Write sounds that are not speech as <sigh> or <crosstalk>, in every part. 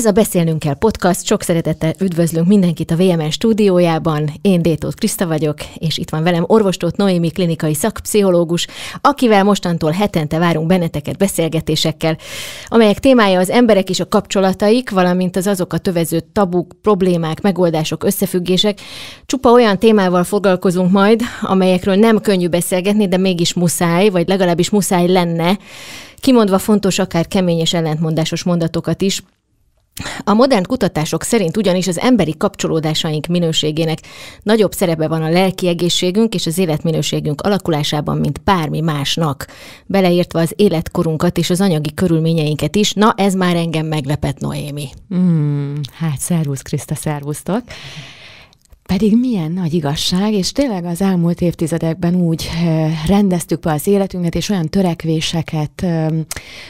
Ez a Beszélnünk kell podcast. Sok szeretettel üdvözlünk mindenkit a VMN stúdiójában. Én Détót Kriszta vagyok, és itt van velem orvostót Noémi klinikai szakpszichológus, akivel mostantól hetente várunk benneteket beszélgetésekkel, amelyek témája az emberek és a kapcsolataik, valamint az azok a tövező tabuk, problémák, megoldások, összefüggések. Csupa olyan témával foglalkozunk majd, amelyekről nem könnyű beszélgetni, de mégis muszáj, vagy legalábbis muszáj lenne, kimondva fontos akár kemény és ellentmondásos mondatokat is, a modern kutatások szerint ugyanis az emberi kapcsolódásaink minőségének nagyobb szerepe van a lelki egészségünk és az életminőségünk alakulásában, mint bármi másnak, beleértve az életkorunkat és az anyagi körülményeinket is. Na, ez már engem meglepett, Noémi. Hmm, hát szervusz, Kriszta, szervusztok! Pedig milyen nagy igazság, és tényleg az elmúlt évtizedekben úgy rendeztük be az életünket, és olyan törekvéseket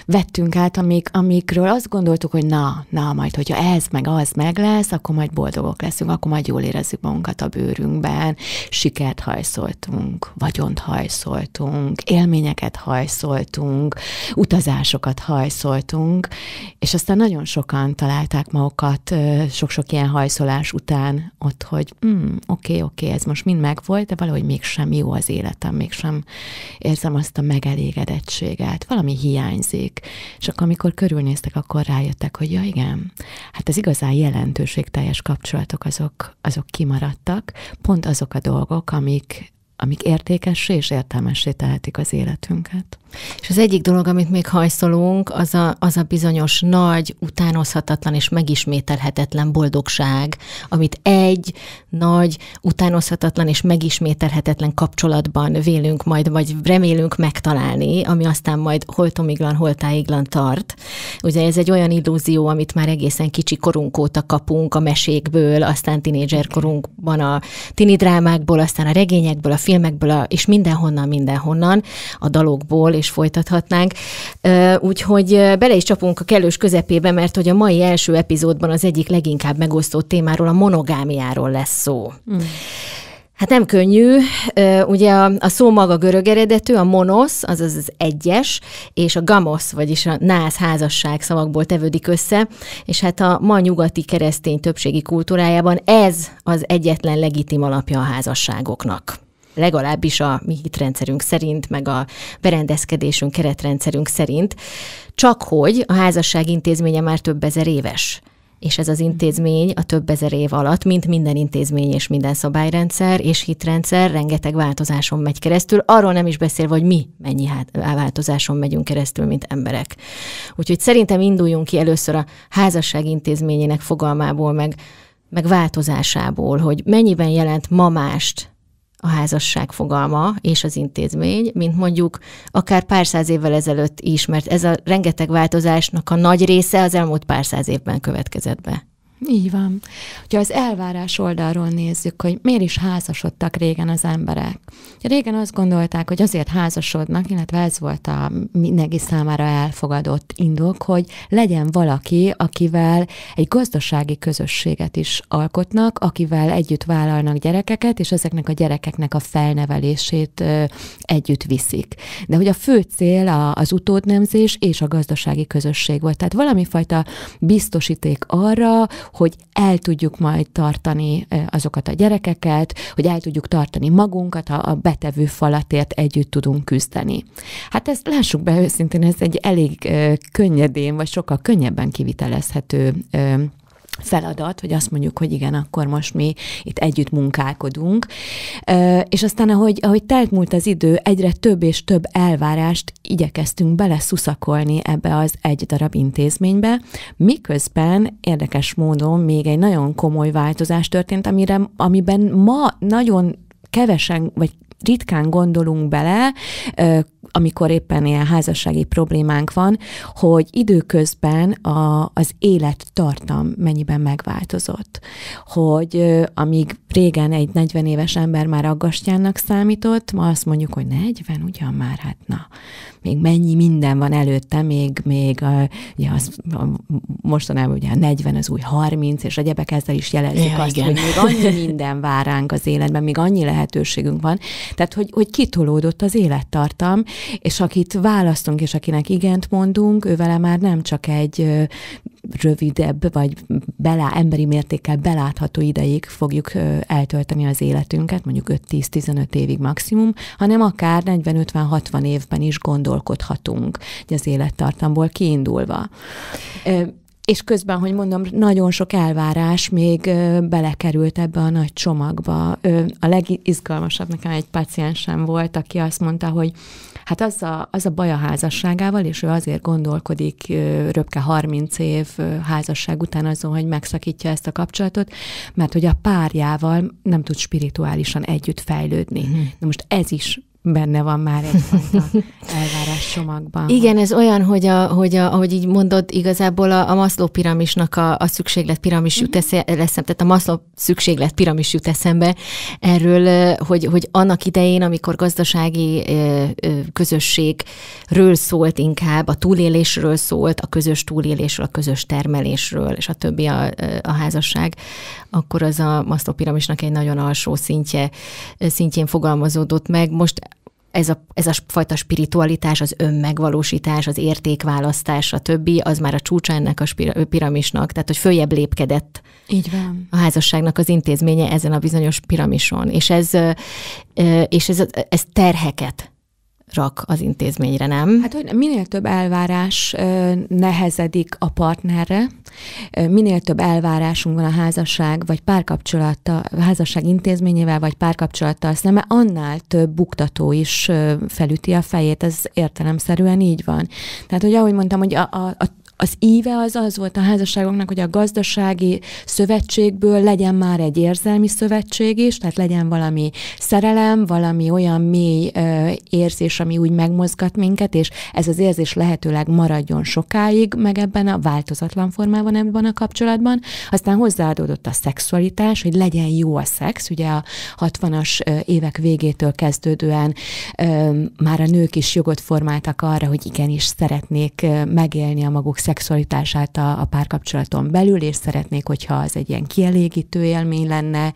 vettünk át, amik, amikről azt gondoltuk, hogy na, na, majd, hogyha ez meg az meg lesz, akkor majd boldogok leszünk, akkor majd jól érezzük magunkat a bőrünkben, sikert hajszoltunk, vagyont hajszoltunk, élményeket hajszoltunk, utazásokat hajszoltunk, és aztán nagyon sokan találták magukat sok-sok ilyen hajszolás után ott, hogy hmm, oké, okay, oké, okay, ez most mind megvolt, de valahogy mégsem jó az életem, mégsem érzem azt a megelégedettséget, valami hiányzik. És akkor, amikor körülnéztek, akkor rájöttek, hogy ja igen, hát az igazán jelentőségteljes kapcsolatok azok, azok kimaradtak, pont azok a dolgok, amik, amik értékessé és értelmessé tehetik az életünket. És az egyik dolog, amit még hajszolunk, az a, az a bizonyos nagy, utánozhatatlan és megismételhetetlen boldogság, amit egy nagy, utánozhatatlan és megismételhetetlen kapcsolatban vélünk majd, vagy remélünk megtalálni, ami aztán majd holtomiglan, holtáiglan tart. Ugye ez egy olyan illúzió, amit már egészen kicsi korunk óta kapunk a mesékből, aztán tinédzser korunkban a tini drámákból, aztán a regényekből, a filmekből, a, és mindenhonnan, mindenhonnan, a dalokból, is folytathatnánk. Úgyhogy bele is csapunk a kellős közepébe, mert hogy a mai első epizódban az egyik leginkább megosztott témáról, a monogámiáról lesz szó. Mm. Hát nem könnyű, ugye a, a szó maga görög eredetű, a monosz, azaz az egyes, és a gamosz, vagyis a nász házasság szavakból tevődik össze, és hát a ma nyugati keresztény többségi kultúrájában ez az egyetlen legitim alapja a házasságoknak legalábbis a mi hitrendszerünk szerint, meg a berendezkedésünk, keretrendszerünk szerint, csak hogy a házasság intézménye már több ezer éves és ez az intézmény a több ezer év alatt, mint minden intézmény és minden szabályrendszer és hitrendszer rengeteg változáson megy keresztül, arról nem is beszélve, hogy mi mennyi hát, változáson megyünk keresztül, mint emberek. Úgyhogy szerintem induljunk ki először a házasság intézményének fogalmából, meg, meg változásából, hogy mennyiben jelent ma mást a házasság fogalma és az intézmény, mint mondjuk akár pár száz évvel ezelőtt is, mert ez a rengeteg változásnak a nagy része az elmúlt pár száz évben következett be. Így van. Ugye az elvárás oldalról nézzük, hogy miért is házasodtak régen az emberek. Régen azt gondolták, hogy azért házasodnak, illetve ez volt a mindenki számára elfogadott indok, hogy legyen valaki, akivel egy gazdasági közösséget is alkotnak, akivel együtt vállalnak gyerekeket, és ezeknek a gyerekeknek a felnevelését ö, együtt viszik. De hogy a fő cél a, az utódnemzés és a gazdasági közösség volt. Tehát valami fajta biztosíték arra, hogy el tudjuk majd tartani azokat a gyerekeket, hogy el tudjuk tartani magunkat, ha a betevő falatért együtt tudunk küzdeni. Hát ezt lássuk be őszintén, ez egy elég könnyedén, vagy sokkal könnyebben kivitelezhető feladat, hogy azt mondjuk, hogy igen, akkor most mi itt együtt munkálkodunk. És aztán, ahogy, ahogy telt múlt az idő, egyre több és több elvárást igyekeztünk beleszuszakolni ebbe az egy darab intézménybe, miközben érdekes módon még egy nagyon komoly változás történt, amire, amiben ma nagyon kevesen, vagy ritkán gondolunk bele, amikor éppen ilyen házassági problémánk van, hogy időközben a, az élettartam mennyiben megváltozott. Hogy amíg régen egy 40 éves ember már aggastyának számított, ma azt mondjuk, hogy 40, ugyan már, hát na, még mennyi minden van előtte, még, még a, ugye az, a, mostanában ugye a 40 az új 30, és egyebek ezzel is jelezik ja, azt, igen. hogy még annyi <laughs> minden vár ránk az életben, még annyi lehetőségünk van. Tehát, hogy, hogy kitolódott az élettartam, és akit választunk, és akinek igent mondunk, ő vele már nem csak egy rövidebb, vagy belá, emberi mértékkel belátható ideig fogjuk eltölteni az életünket, mondjuk 5-10-15 évig maximum, hanem akár 40-50-60 évben is gondolkodhatunk az élettartamból kiindulva. És közben, hogy mondom, nagyon sok elvárás még belekerült ebbe a nagy csomagba. A legizgalmasabb nekem egy paciensem volt, aki azt mondta, hogy Hát az a, az a baj a házasságával, és ő azért gondolkodik röpke 30 év házasság után azon, hogy megszakítja ezt a kapcsolatot, mert hogy a párjával nem tud spirituálisan együtt fejlődni. Mhm. Na most ez is benne van már egyfajta <laughs> elvárás csomagban. Igen, ez olyan, hogy, a, hogy a, ahogy így mondod, igazából a, a Maszló piramisnak a, a szükséglet piramis jut mhm. eszembe, tehát a Maszló szükséglet piramis jut eszembe erről, hogy, hogy annak idején, amikor gazdasági közösségről szólt inkább, a túlélésről szólt, a közös túlélésről, a közös termelésről, és a többi a, a házasság, akkor az a Maszló piramisnak egy nagyon alsó szintje, szintjén fogalmazódott meg. Most ez a, ez a fajta spiritualitás, az önmegvalósítás, az értékválasztás, a többi, az már a csúcsa ennek a piramisnak, tehát hogy följebb lépkedett Így van. a házasságnak az intézménye ezen a bizonyos piramison. És ez, és ez, ez terheket rak az intézményre, nem? Hát, hogy minél több elvárás nehezedik a partnerre, minél több elvárásunk van a házasság, vagy párkapcsolata, házasság intézményével, vagy párkapcsolattal szeme, annál több buktató is felüti a fejét, ez értelemszerűen így van. Tehát, hogy ahogy mondtam, hogy a, a, a az íve az az volt a házasságoknak, hogy a gazdasági szövetségből legyen már egy érzelmi szövetség is, tehát legyen valami szerelem, valami olyan mély ö, érzés, ami úgy megmozgat minket, és ez az érzés lehetőleg maradjon sokáig, meg ebben a változatlan formában ebben a kapcsolatban. Aztán hozzáadódott a szexualitás, hogy legyen jó a szex, ugye a 60-as évek végétől kezdődően ö, már a nők is jogot formáltak arra, hogy igenis szeretnék megélni a maguk szexualitását a, a párkapcsolaton belül, és szeretnék, hogyha az egy ilyen kielégítő élmény lenne,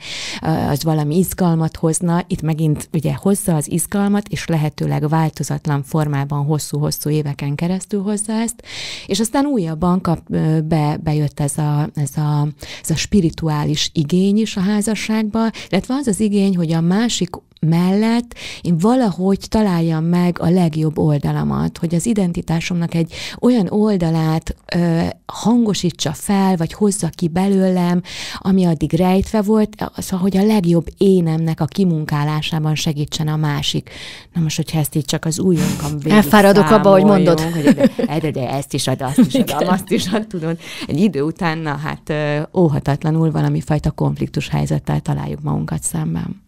az valami izgalmat hozna. Itt megint ugye hozza az izgalmat, és lehetőleg változatlan formában hosszú-hosszú éveken keresztül hozza ezt, és aztán újabban kap, be, bejött ez a, ez, a, ez a spirituális igény is a házasságba, illetve az az igény, hogy a másik mellett én valahogy találjam meg a legjobb oldalamat, hogy az identitásomnak egy olyan oldalát mindent ö, hangosítsa fel, vagy hozza ki belőlem, ami addig rejtve volt, az, szóval, hogy a legjobb énemnek a kimunkálásában segítsen a másik. Na most, hogyha ezt így csak az újonkam végig Elfáradok abba, hogy mondod. Hogy de, de, ezt is ad, azt is ad, azt is ad, tudod. Egy idő után, na hát óhatatlanul valami fajta konfliktus helyzettel találjuk magunkat szemben.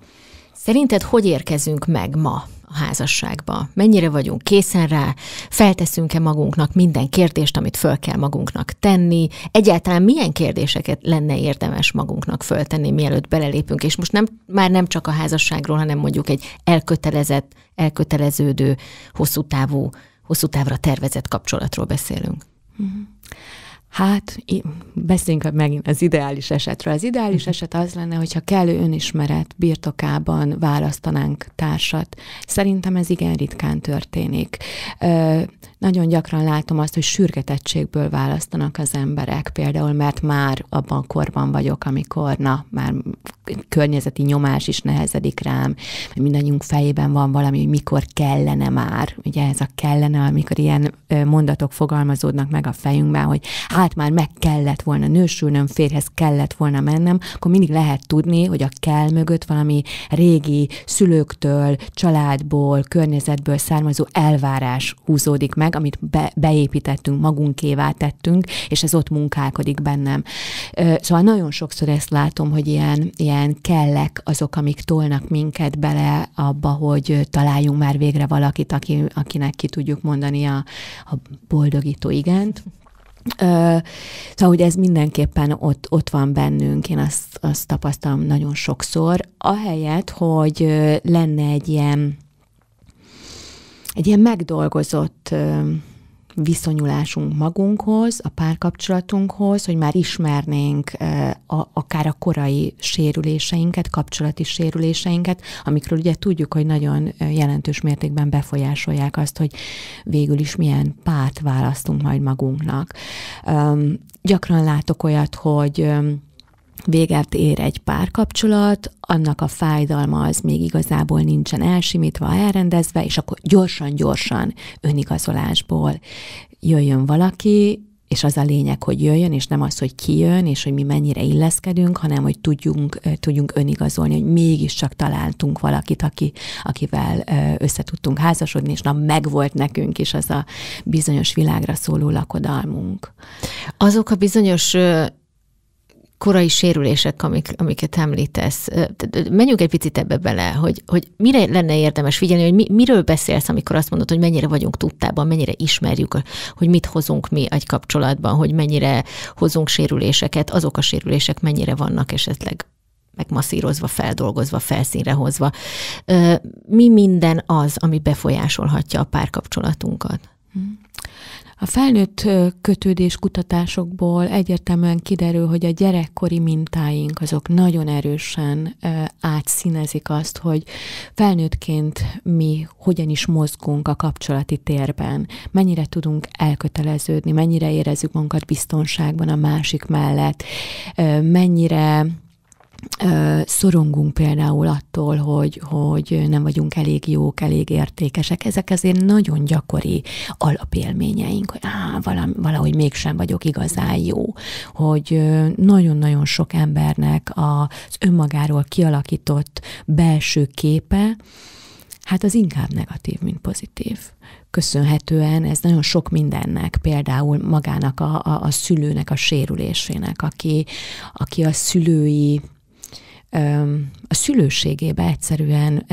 Szerinted hogy érkezünk meg ma a házasságba? Mennyire vagyunk készen rá? Felteszünk-e magunknak minden kérdést, amit föl kell magunknak tenni? Egyáltalán milyen kérdéseket lenne érdemes magunknak föltenni, mielőtt belelépünk? És most nem, már nem csak a házasságról, hanem mondjuk egy elkötelezett, elköteleződő, hosszú távú, hosszú távra tervezett kapcsolatról beszélünk. Mm-hmm. Hát, beszéljünk megint az ideális esetről. Az ideális uh-huh. eset az lenne, hogyha kellő önismeret birtokában választanánk társat. Szerintem ez igen ritkán történik nagyon gyakran látom azt, hogy sürgetettségből választanak az emberek, például mert már abban a korban vagyok, amikor na, már környezeti nyomás is nehezedik rám, mindannyiunk fejében van valami, hogy mikor kellene már, ugye ez a kellene, amikor ilyen mondatok fogalmazódnak meg a fejünkben, hogy hát már meg kellett volna nősülnöm, férhez kellett volna mennem, akkor mindig lehet tudni, hogy a kell mögött valami régi szülőktől, családból, környezetből származó elvárás húzódik meg, meg, amit be, beépítettünk, magunkévá tettünk, és ez ott munkálkodik bennem. Szóval nagyon sokszor ezt látom, hogy ilyen, ilyen kellek azok, amik tolnak minket bele abba, hogy találjunk már végre valakit, aki, akinek ki tudjuk mondani a, a boldogító igent. Ö, szóval, hogy ez mindenképpen ott, ott van bennünk, én azt, azt tapasztalom nagyon sokszor, ahelyett, hogy lenne egy ilyen egy ilyen megdolgozott viszonyulásunk magunkhoz, a párkapcsolatunkhoz, hogy már ismernénk a, akár a korai sérüléseinket, kapcsolati sérüléseinket, amikről ugye tudjuk, hogy nagyon jelentős mértékben befolyásolják azt, hogy végül is milyen párt választunk majd magunknak. Gyakran látok olyat, hogy véget ér egy párkapcsolat, annak a fájdalma az még igazából nincsen elsimítva, elrendezve, és akkor gyorsan-gyorsan önigazolásból jöjjön valaki, és az a lényeg, hogy jöjjön, és nem az, hogy kijön, és hogy mi mennyire illeszkedünk, hanem hogy tudjunk, tudjunk önigazolni, hogy mégiscsak találtunk valakit, aki, akivel összetudtunk házasodni, és na megvolt nekünk is az a bizonyos világra szóló lakodalmunk. Azok a bizonyos korai sérülések, amik, amiket említesz. Menjünk egy picit ebbe bele, hogy, hogy mire lenne érdemes figyelni, hogy mi, miről beszélsz, amikor azt mondod, hogy mennyire vagyunk tudtában, mennyire ismerjük, hogy mit hozunk mi egy kapcsolatban, hogy mennyire hozunk sérüléseket, azok a sérülések mennyire vannak esetleg megmasszírozva, feldolgozva, felszínre hozva. Mi minden az, ami befolyásolhatja a párkapcsolatunkat? Hmm. A felnőtt kötődés kutatásokból egyértelműen kiderül, hogy a gyerekkori mintáink azok nagyon erősen átszínezik azt, hogy felnőttként mi hogyan is mozgunk a kapcsolati térben, mennyire tudunk elköteleződni, mennyire érezzük magunkat biztonságban a másik mellett, mennyire szorongunk például attól, hogy, hogy nem vagyunk elég jók, elég értékesek. Ezek azért nagyon gyakori alapélményeink, hogy á, valami, valahogy mégsem vagyok igazán jó. Hogy nagyon-nagyon sok embernek az önmagáról kialakított belső képe, hát az inkább negatív, mint pozitív köszönhetően ez nagyon sok mindennek, például magának a, a, a szülőnek a sérülésének, aki, aki a szülői a szülőségébe egyszerűen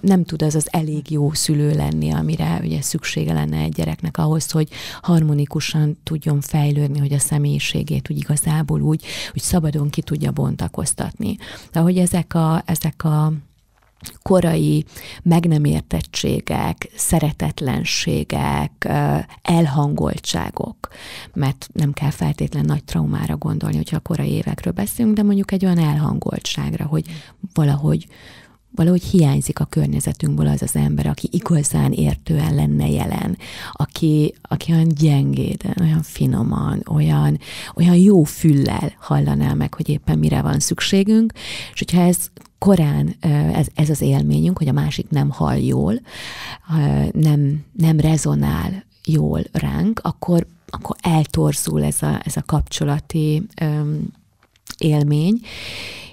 nem tud az az elég jó szülő lenni, amire ugye szüksége lenne egy gyereknek ahhoz, hogy harmonikusan tudjon fejlődni, hogy a személyiségét úgy igazából úgy, úgy szabadon ki tudja bontakoztatni. De hogy ezek a, ezek a korai meg nem értettségek, szeretetlenségek, elhangoltságok, mert nem kell feltétlen nagy traumára gondolni, hogyha a korai évekről beszélünk, de mondjuk egy olyan elhangoltságra, hogy valahogy valahogy hiányzik a környezetünkből az az ember, aki igazán értően lenne jelen, aki, aki olyan gyengéden, olyan finoman, olyan, olyan jó füllel hallaná meg, hogy éppen mire van szükségünk, és hogyha ez korán ez, ez az élményünk, hogy a másik nem hall jól, nem, nem rezonál jól ránk, akkor, akkor eltorzul ez a, ez a kapcsolati élmény,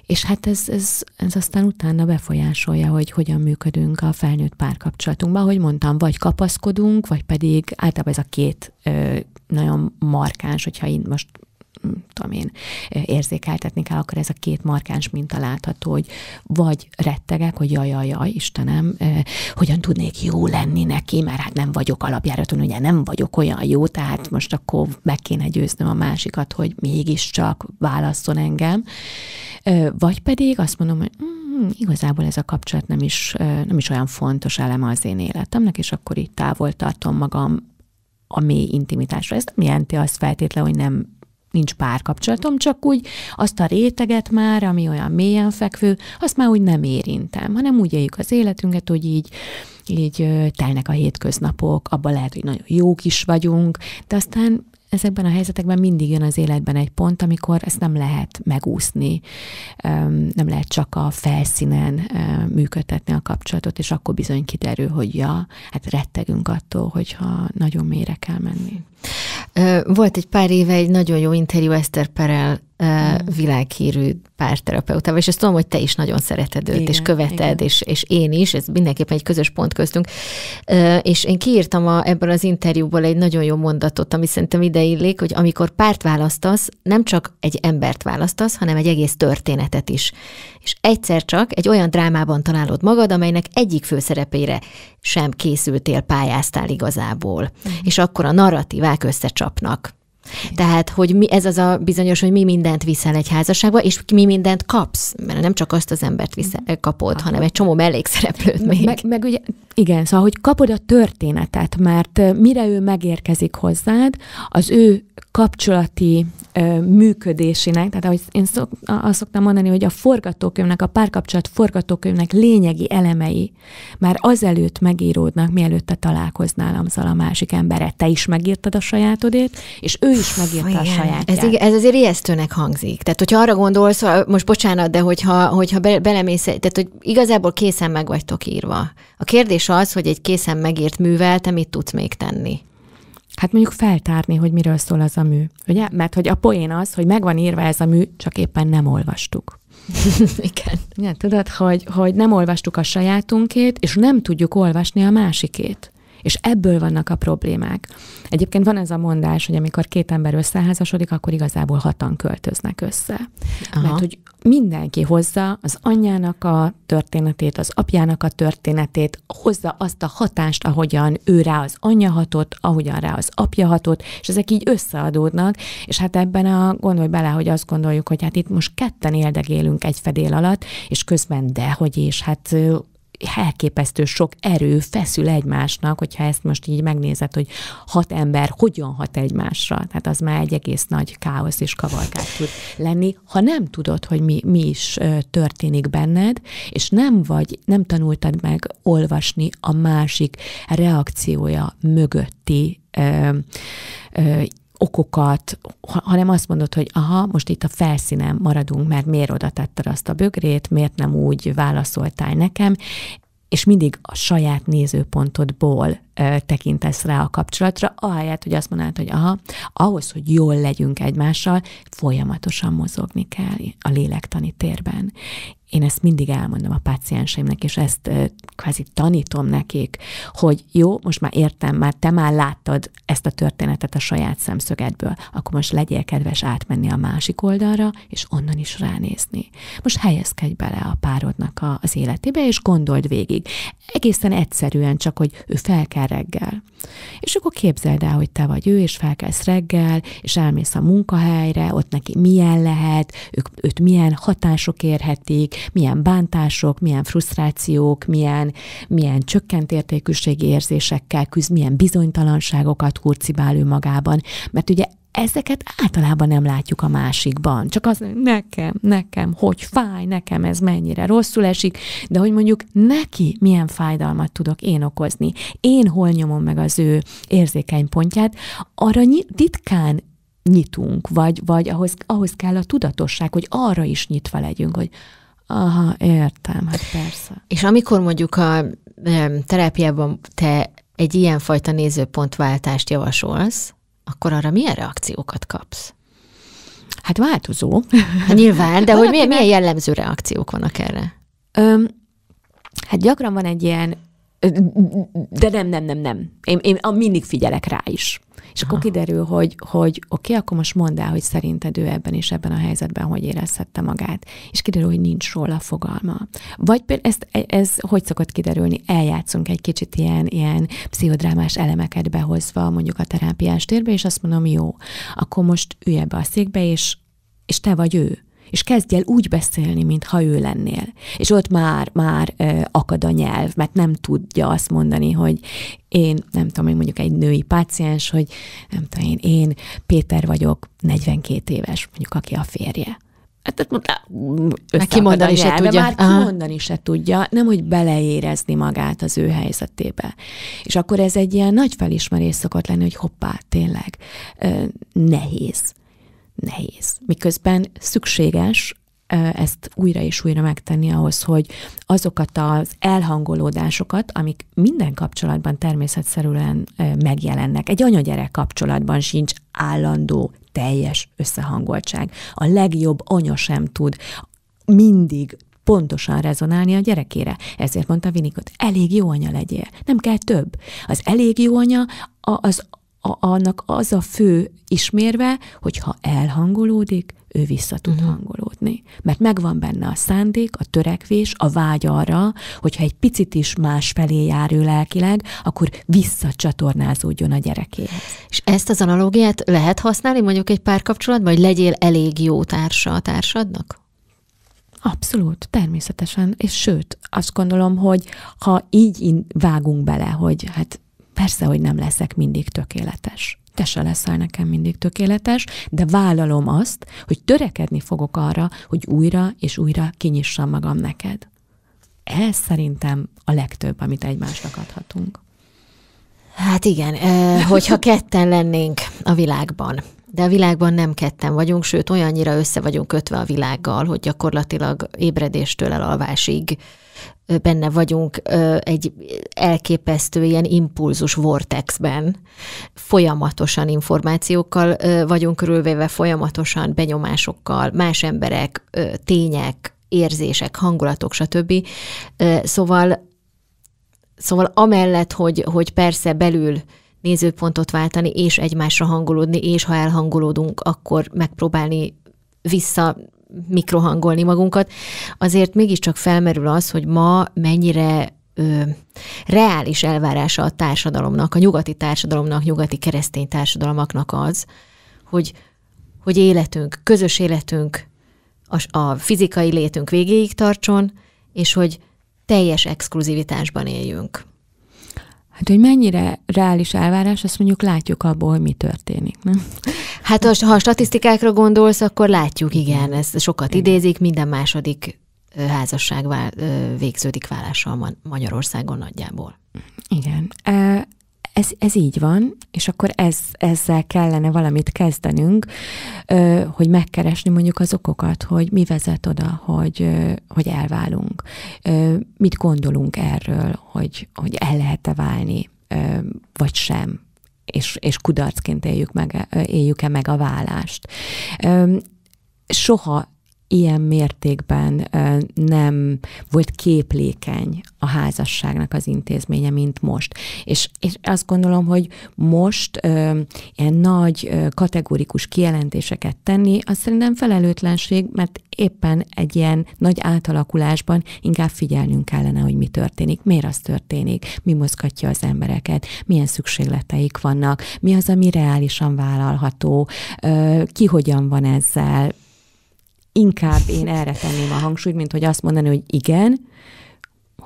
és hát ez, ez, ez aztán utána befolyásolja, hogy hogyan működünk a felnőtt párkapcsolatunkban. Ahogy mondtam, vagy kapaszkodunk, vagy pedig általában ez a két ö, nagyon markáns, hogyha én most tudom én, érzékeltetni kell, akkor ez a két markáns minta látható, hogy vagy rettegek, hogy jaj, jaj, jaj, Istenem, hogyan tudnék jó lenni neki, mert hát nem vagyok alapjáraton, ugye nem vagyok olyan jó, tehát most akkor meg kéne győznöm a másikat, hogy mégiscsak válaszol engem. Vagy pedig azt mondom, hogy mm, igazából ez a kapcsolat nem is, nem is olyan fontos eleme az én életemnek, és akkor itt távol tartom magam a mély intimitásra. Ez nem jelenti azt feltétlenül, hogy nem nincs párkapcsolatom, csak úgy azt a réteget már, ami olyan mélyen fekvő, azt már úgy nem érintem, hanem úgy éljük az életünket, hogy így így telnek a hétköznapok, abban lehet, hogy nagyon jók is vagyunk, de aztán ezekben a helyzetekben mindig jön az életben egy pont, amikor ezt nem lehet megúszni, nem lehet csak a felszínen működtetni a kapcsolatot, és akkor bizony kiderül, hogy ja, hát rettegünk attól, hogyha nagyon mélyre kell menni. Volt egy pár éve egy nagyon jó interjú Eszter Perel Mm. világhírű párterapeutával, és ezt tudom, hogy te is nagyon szereted őt, igen, és követed, És, és én is, ez mindenképpen egy közös pont köztünk. És én kiírtam a, ebből az interjúból egy nagyon jó mondatot, ami szerintem ide illik, hogy amikor párt választasz, nem csak egy embert választasz, hanem egy egész történetet is. És egyszer csak egy olyan drámában találod magad, amelynek egyik főszerepére sem készültél, pályáztál igazából. Mm. És akkor a narratívák összecsapnak tehát, hogy mi, ez az a bizonyos, hogy mi mindent viszel egy házasságba, és mi mindent kapsz, mert nem csak azt az embert viszel, mhm. kapod, hanem egy csomó mellékszereplőt még. Meg, meg ugye, igen, szóval, hogy kapod a történetet, mert mire ő megérkezik hozzád, az ő kapcsolati ö, működésének, tehát ahogy én szok, azt szoktam mondani, hogy a forgatókönyvnek, a párkapcsolat forgatókönyvnek lényegi elemei már azelőtt megíródnak, mielőtt te találkoznál azzal a másik emberre. Te is megírtad a sajátodét, és ő is megírta Olyan. a sajátját. Ez, ez azért ijesztőnek hangzik. Tehát, hogyha arra gondolsz, most bocsánat, de hogyha, hogyha be, belemész, tehát, hogy igazából készen meg vagytok írva. A kérdés az, hogy egy készen megírt művel te mit tudsz még tenni hát mondjuk feltárni, hogy miről szól az a mű. Ugye? Mert hogy a poén az, hogy megvan írva ez a mű, csak éppen nem olvastuk. <laughs> Igen. Ja, tudod, hogy, hogy nem olvastuk a sajátunkét, és nem tudjuk olvasni a másikét. És ebből vannak a problémák. Egyébként van ez a mondás, hogy amikor két ember összeházasodik, akkor igazából hatan költöznek össze. Aha. Mert hogy mindenki hozza az anyjának a történetét, az apjának a történetét, hozza azt a hatást, ahogyan ő rá az anyja hatott, ahogyan rá az apja hatott, és ezek így összeadódnak, és hát ebben a gondolj bele, hogy azt gondoljuk, hogy hát itt most ketten éldegélünk egy fedél alatt, és közben de, hogy és hát elképesztő sok erő feszül egymásnak, hogyha ezt most így megnézed, hogy hat ember hogyan hat egymásra. Tehát az már egy egész nagy káosz és kavalkát tud lenni, ha nem tudod, hogy mi, mi is történik benned, és nem vagy, nem tanultad meg olvasni a másik reakciója mögötti ö, ö, okokat, hanem azt mondod, hogy aha, most itt a felszínen maradunk, mert miért oda tetted azt a bögrét, miért nem úgy válaszoltál nekem, és mindig a saját nézőpontodból ö, tekintesz rá a kapcsolatra, ahelyett, hogy azt mondanád, hogy aha, ahhoz, hogy jól legyünk egymással, folyamatosan mozogni kell a lélektani térben. Én ezt mindig elmondom a pácienseimnek, és ezt kvázi tanítom nekik, hogy jó, most már értem, már te már láttad ezt a történetet a saját szemszögedből, akkor most legyél kedves átmenni a másik oldalra, és onnan is ránézni. Most helyezkedj bele a párodnak a, az életébe, és gondold végig. Egészen egyszerűen csak, hogy ő fel kell reggel, és akkor képzeld el, hogy te vagy ő, és felkelsz reggel, és elmész a munkahelyre, ott neki milyen lehet, ők, őt milyen hatások érhetik, milyen bántások, milyen frusztrációk, milyen, milyen csökkent értékűségi érzésekkel küzd, milyen bizonytalanságokat kurcibál ő magában. Mert ugye ezeket általában nem látjuk a másikban. Csak az, nekem, nekem, hogy fáj, nekem ez mennyire rosszul esik, de hogy mondjuk neki milyen fájdalmat tudok én okozni, én hol nyomom meg az ő érzékeny pontját, arra titkán nyitunk, vagy, vagy ahhoz, ahhoz kell a tudatosság, hogy arra is nyitva legyünk, hogy aha, értem, hát persze. És amikor mondjuk a terápiában te egy ilyenfajta nézőpontváltást javasolsz, akkor arra milyen reakciókat kapsz? Hát változó. Hát nyilván, de <laughs> hogy milyen, milyen jellemző reakciók vannak erre? Öm, hát gyakran van egy ilyen, de nem, nem, nem, nem. Én, én mindig figyelek rá is. És akkor kiderül, hogy, hogy oké, okay, akkor most mondd el, hogy szerinted ő ebben és ebben a helyzetben hogy érezhette magát. És kiderül, hogy nincs róla fogalma. Vagy például ezt, ez hogy szokott kiderülni? Eljátszunk egy kicsit ilyen, ilyen pszichodrámás elemeket behozva mondjuk a terápiás térbe, és azt mondom, jó, akkor most ülj ebbe a székbe, és, és te vagy ő és kezdj el úgy beszélni, mintha ő lennél. És ott már, már akad a nyelv, mert nem tudja azt mondani, hogy én, nem tudom, én mondjuk egy női páciens, hogy nem tudom én, én Péter vagyok, 42 éves, mondjuk aki a férje. Hát, tehát már kimondani se tudja. Már kimondani se tudja, nem hogy beleérezni magát az ő helyzetébe. És akkor ez egy ilyen nagy felismerés szokott lenni, hogy hoppá, tényleg euh, nehéz nehéz. Miközben szükséges ezt újra és újra megtenni ahhoz, hogy azokat az elhangolódásokat, amik minden kapcsolatban természetszerűen megjelennek. Egy anyagyerek kapcsolatban sincs állandó, teljes összehangoltság. A legjobb anya sem tud mindig pontosan rezonálni a gyerekére. Ezért mondta Vinikot, elég jó anya legyél, nem kell több. Az elég jó anya az a, annak az a fő ismérve, hogy ha elhangolódik, ő vissza tud uh-huh. hangolódni. Mert megvan benne a szándék, a törekvés, a vágy arra, hogyha egy picit is más felé jár ő lelkileg, akkor visszacsatornázódjon a gyerekéhez. És ezt az analógiát lehet használni mondjuk egy párkapcsolatban, hogy legyél elég jó társa a társadnak? Abszolút, természetesen, és sőt, azt gondolom, hogy ha így vágunk bele, hogy hát Persze, hogy nem leszek mindig tökéletes. Te se leszel nekem mindig tökéletes, de vállalom azt, hogy törekedni fogok arra, hogy újra és újra kinyissam magam neked. Ez szerintem a legtöbb, amit egymásnak adhatunk. Hát igen, hogyha ketten lennénk a világban, de a világban nem ketten vagyunk, sőt olyannyira össze vagyunk kötve a világgal, hogy gyakorlatilag ébredéstől elalvásig benne vagyunk egy elképesztő ilyen impulzus vortexben. Folyamatosan információkkal vagyunk körülvéve, folyamatosan benyomásokkal, más emberek, tények, érzések, hangulatok, stb. Szóval, szóval amellett, hogy, hogy persze belül nézőpontot váltani, és egymásra hangolódni, és ha elhangolódunk, akkor megpróbálni vissza mikrohangolni magunkat, azért mégiscsak felmerül az, hogy ma mennyire ö, reális elvárása a társadalomnak, a nyugati társadalomnak, nyugati keresztény társadalmaknak az, hogy, hogy életünk, közös életünk a, a fizikai létünk végéig tartson, és hogy teljes exkluzivitásban éljünk. Hát, hogy mennyire reális elvárás, azt mondjuk látjuk abból, hogy mi történik. Nem? Hát ha, a statisztikákra gondolsz, akkor látjuk, igen, ez sokat idézik, minden második házasság vál, végződik válással Magyarországon nagyjából. Igen ez, ez így van, és akkor ez, ezzel kellene valamit kezdenünk, hogy megkeresni mondjuk az okokat, hogy mi vezet oda, hogy, hogy elválunk. Mit gondolunk erről, hogy, hogy el lehet-e válni, vagy sem, és, és kudarcként éljük meg, éljük-e meg a vállást. Soha ilyen mértékben nem volt képlékeny a házasságnak az intézménye, mint most. És, és azt gondolom, hogy most ö, ilyen nagy ö, kategórikus kijelentéseket tenni, az szerintem felelőtlenség, mert éppen egy ilyen nagy átalakulásban inkább figyelnünk kellene, hogy mi történik, miért az történik, mi mozgatja az embereket, milyen szükségleteik vannak, mi az, ami reálisan vállalható, ö, ki hogyan van ezzel, inkább én erre tenném a hangsúlyt, mint hogy azt mondani, hogy igen,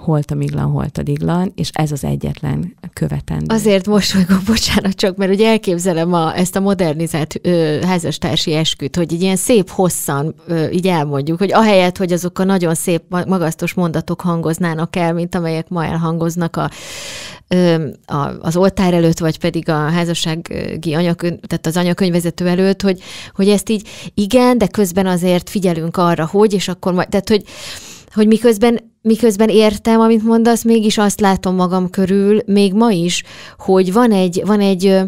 holt a miglan, holt a diglan, és ez az egyetlen követendő. Azért mosolygok, <laughs> bocsánat csak, mert ugye elképzelem a, ezt a modernizált ö, házastársi esküt, hogy így ilyen szép hosszan ö, így elmondjuk, hogy ahelyett, hogy azok a nagyon szép magasztos mondatok hangoznának el, mint amelyek ma elhangoznak a, ö, a, az oltár előtt, vagy pedig a házassági anyakönyv, tehát az anyakönyvvezető előtt, hogy, hogy ezt így igen, de közben azért figyelünk arra, hogy, és akkor majd, tehát hogy hogy miközben miközben értem, amit mondasz, mégis azt látom magam körül, még ma is, hogy van egy, van egy,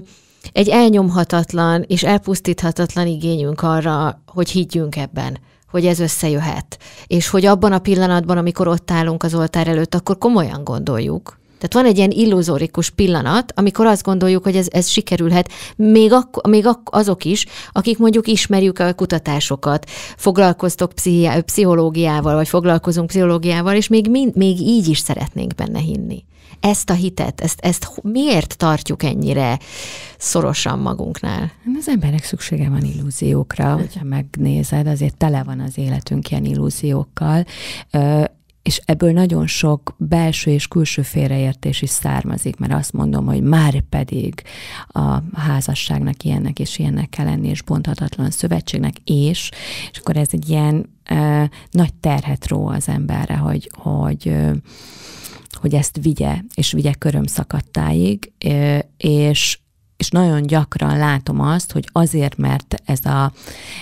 egy elnyomhatatlan és elpusztíthatatlan igényünk arra, hogy higgyünk ebben hogy ez összejöhet. És hogy abban a pillanatban, amikor ott állunk az oltár előtt, akkor komolyan gondoljuk, tehát van egy ilyen illuzórikus pillanat, amikor azt gondoljuk, hogy ez, ez sikerülhet, még, ak- még ak- azok is, akik mondjuk ismerjük a kutatásokat, foglalkoztok pszichi- pszichológiával, vagy foglalkozunk pszichológiával, és még, mind, még így is szeretnénk benne hinni. Ezt a hitet, ezt, ezt miért tartjuk ennyire szorosan magunknál? Az embernek szüksége van illúziókra, hogyha megnézed, azért tele van az életünk ilyen illúziókkal és ebből nagyon sok belső és külső félreértés is származik, mert azt mondom, hogy már pedig a házasságnak ilyennek és ilyennek kell lenni, és bonthatatlan szövetségnek, és, és akkor ez egy ilyen ö, nagy terhet ró az emberre, hogy, hogy ö, hogy ezt vigye, és vigye köröm szakadtáig, ö, és, és nagyon gyakran látom azt, hogy azért, mert ez, a,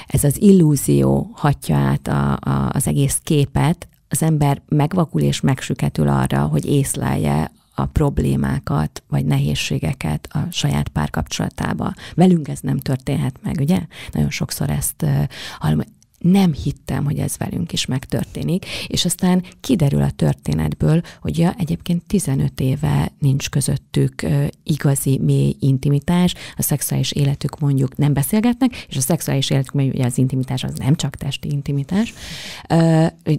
ez az illúzió hatja át a, a, az egész képet, az ember megvakul és megsüketül arra, hogy észlelje a problémákat vagy nehézségeket a saját párkapcsolatába. Velünk ez nem történhet meg, ugye? Nagyon sokszor ezt hallom, hogy nem hittem, hogy ez velünk is megtörténik, és aztán kiderül a történetből, hogy ja, egyébként 15 éve nincs közöttük igazi, mély intimitás, a szexuális életük mondjuk nem beszélgetnek, és a szexuális életük, mert ugye az intimitás az nem csak testi intimitás,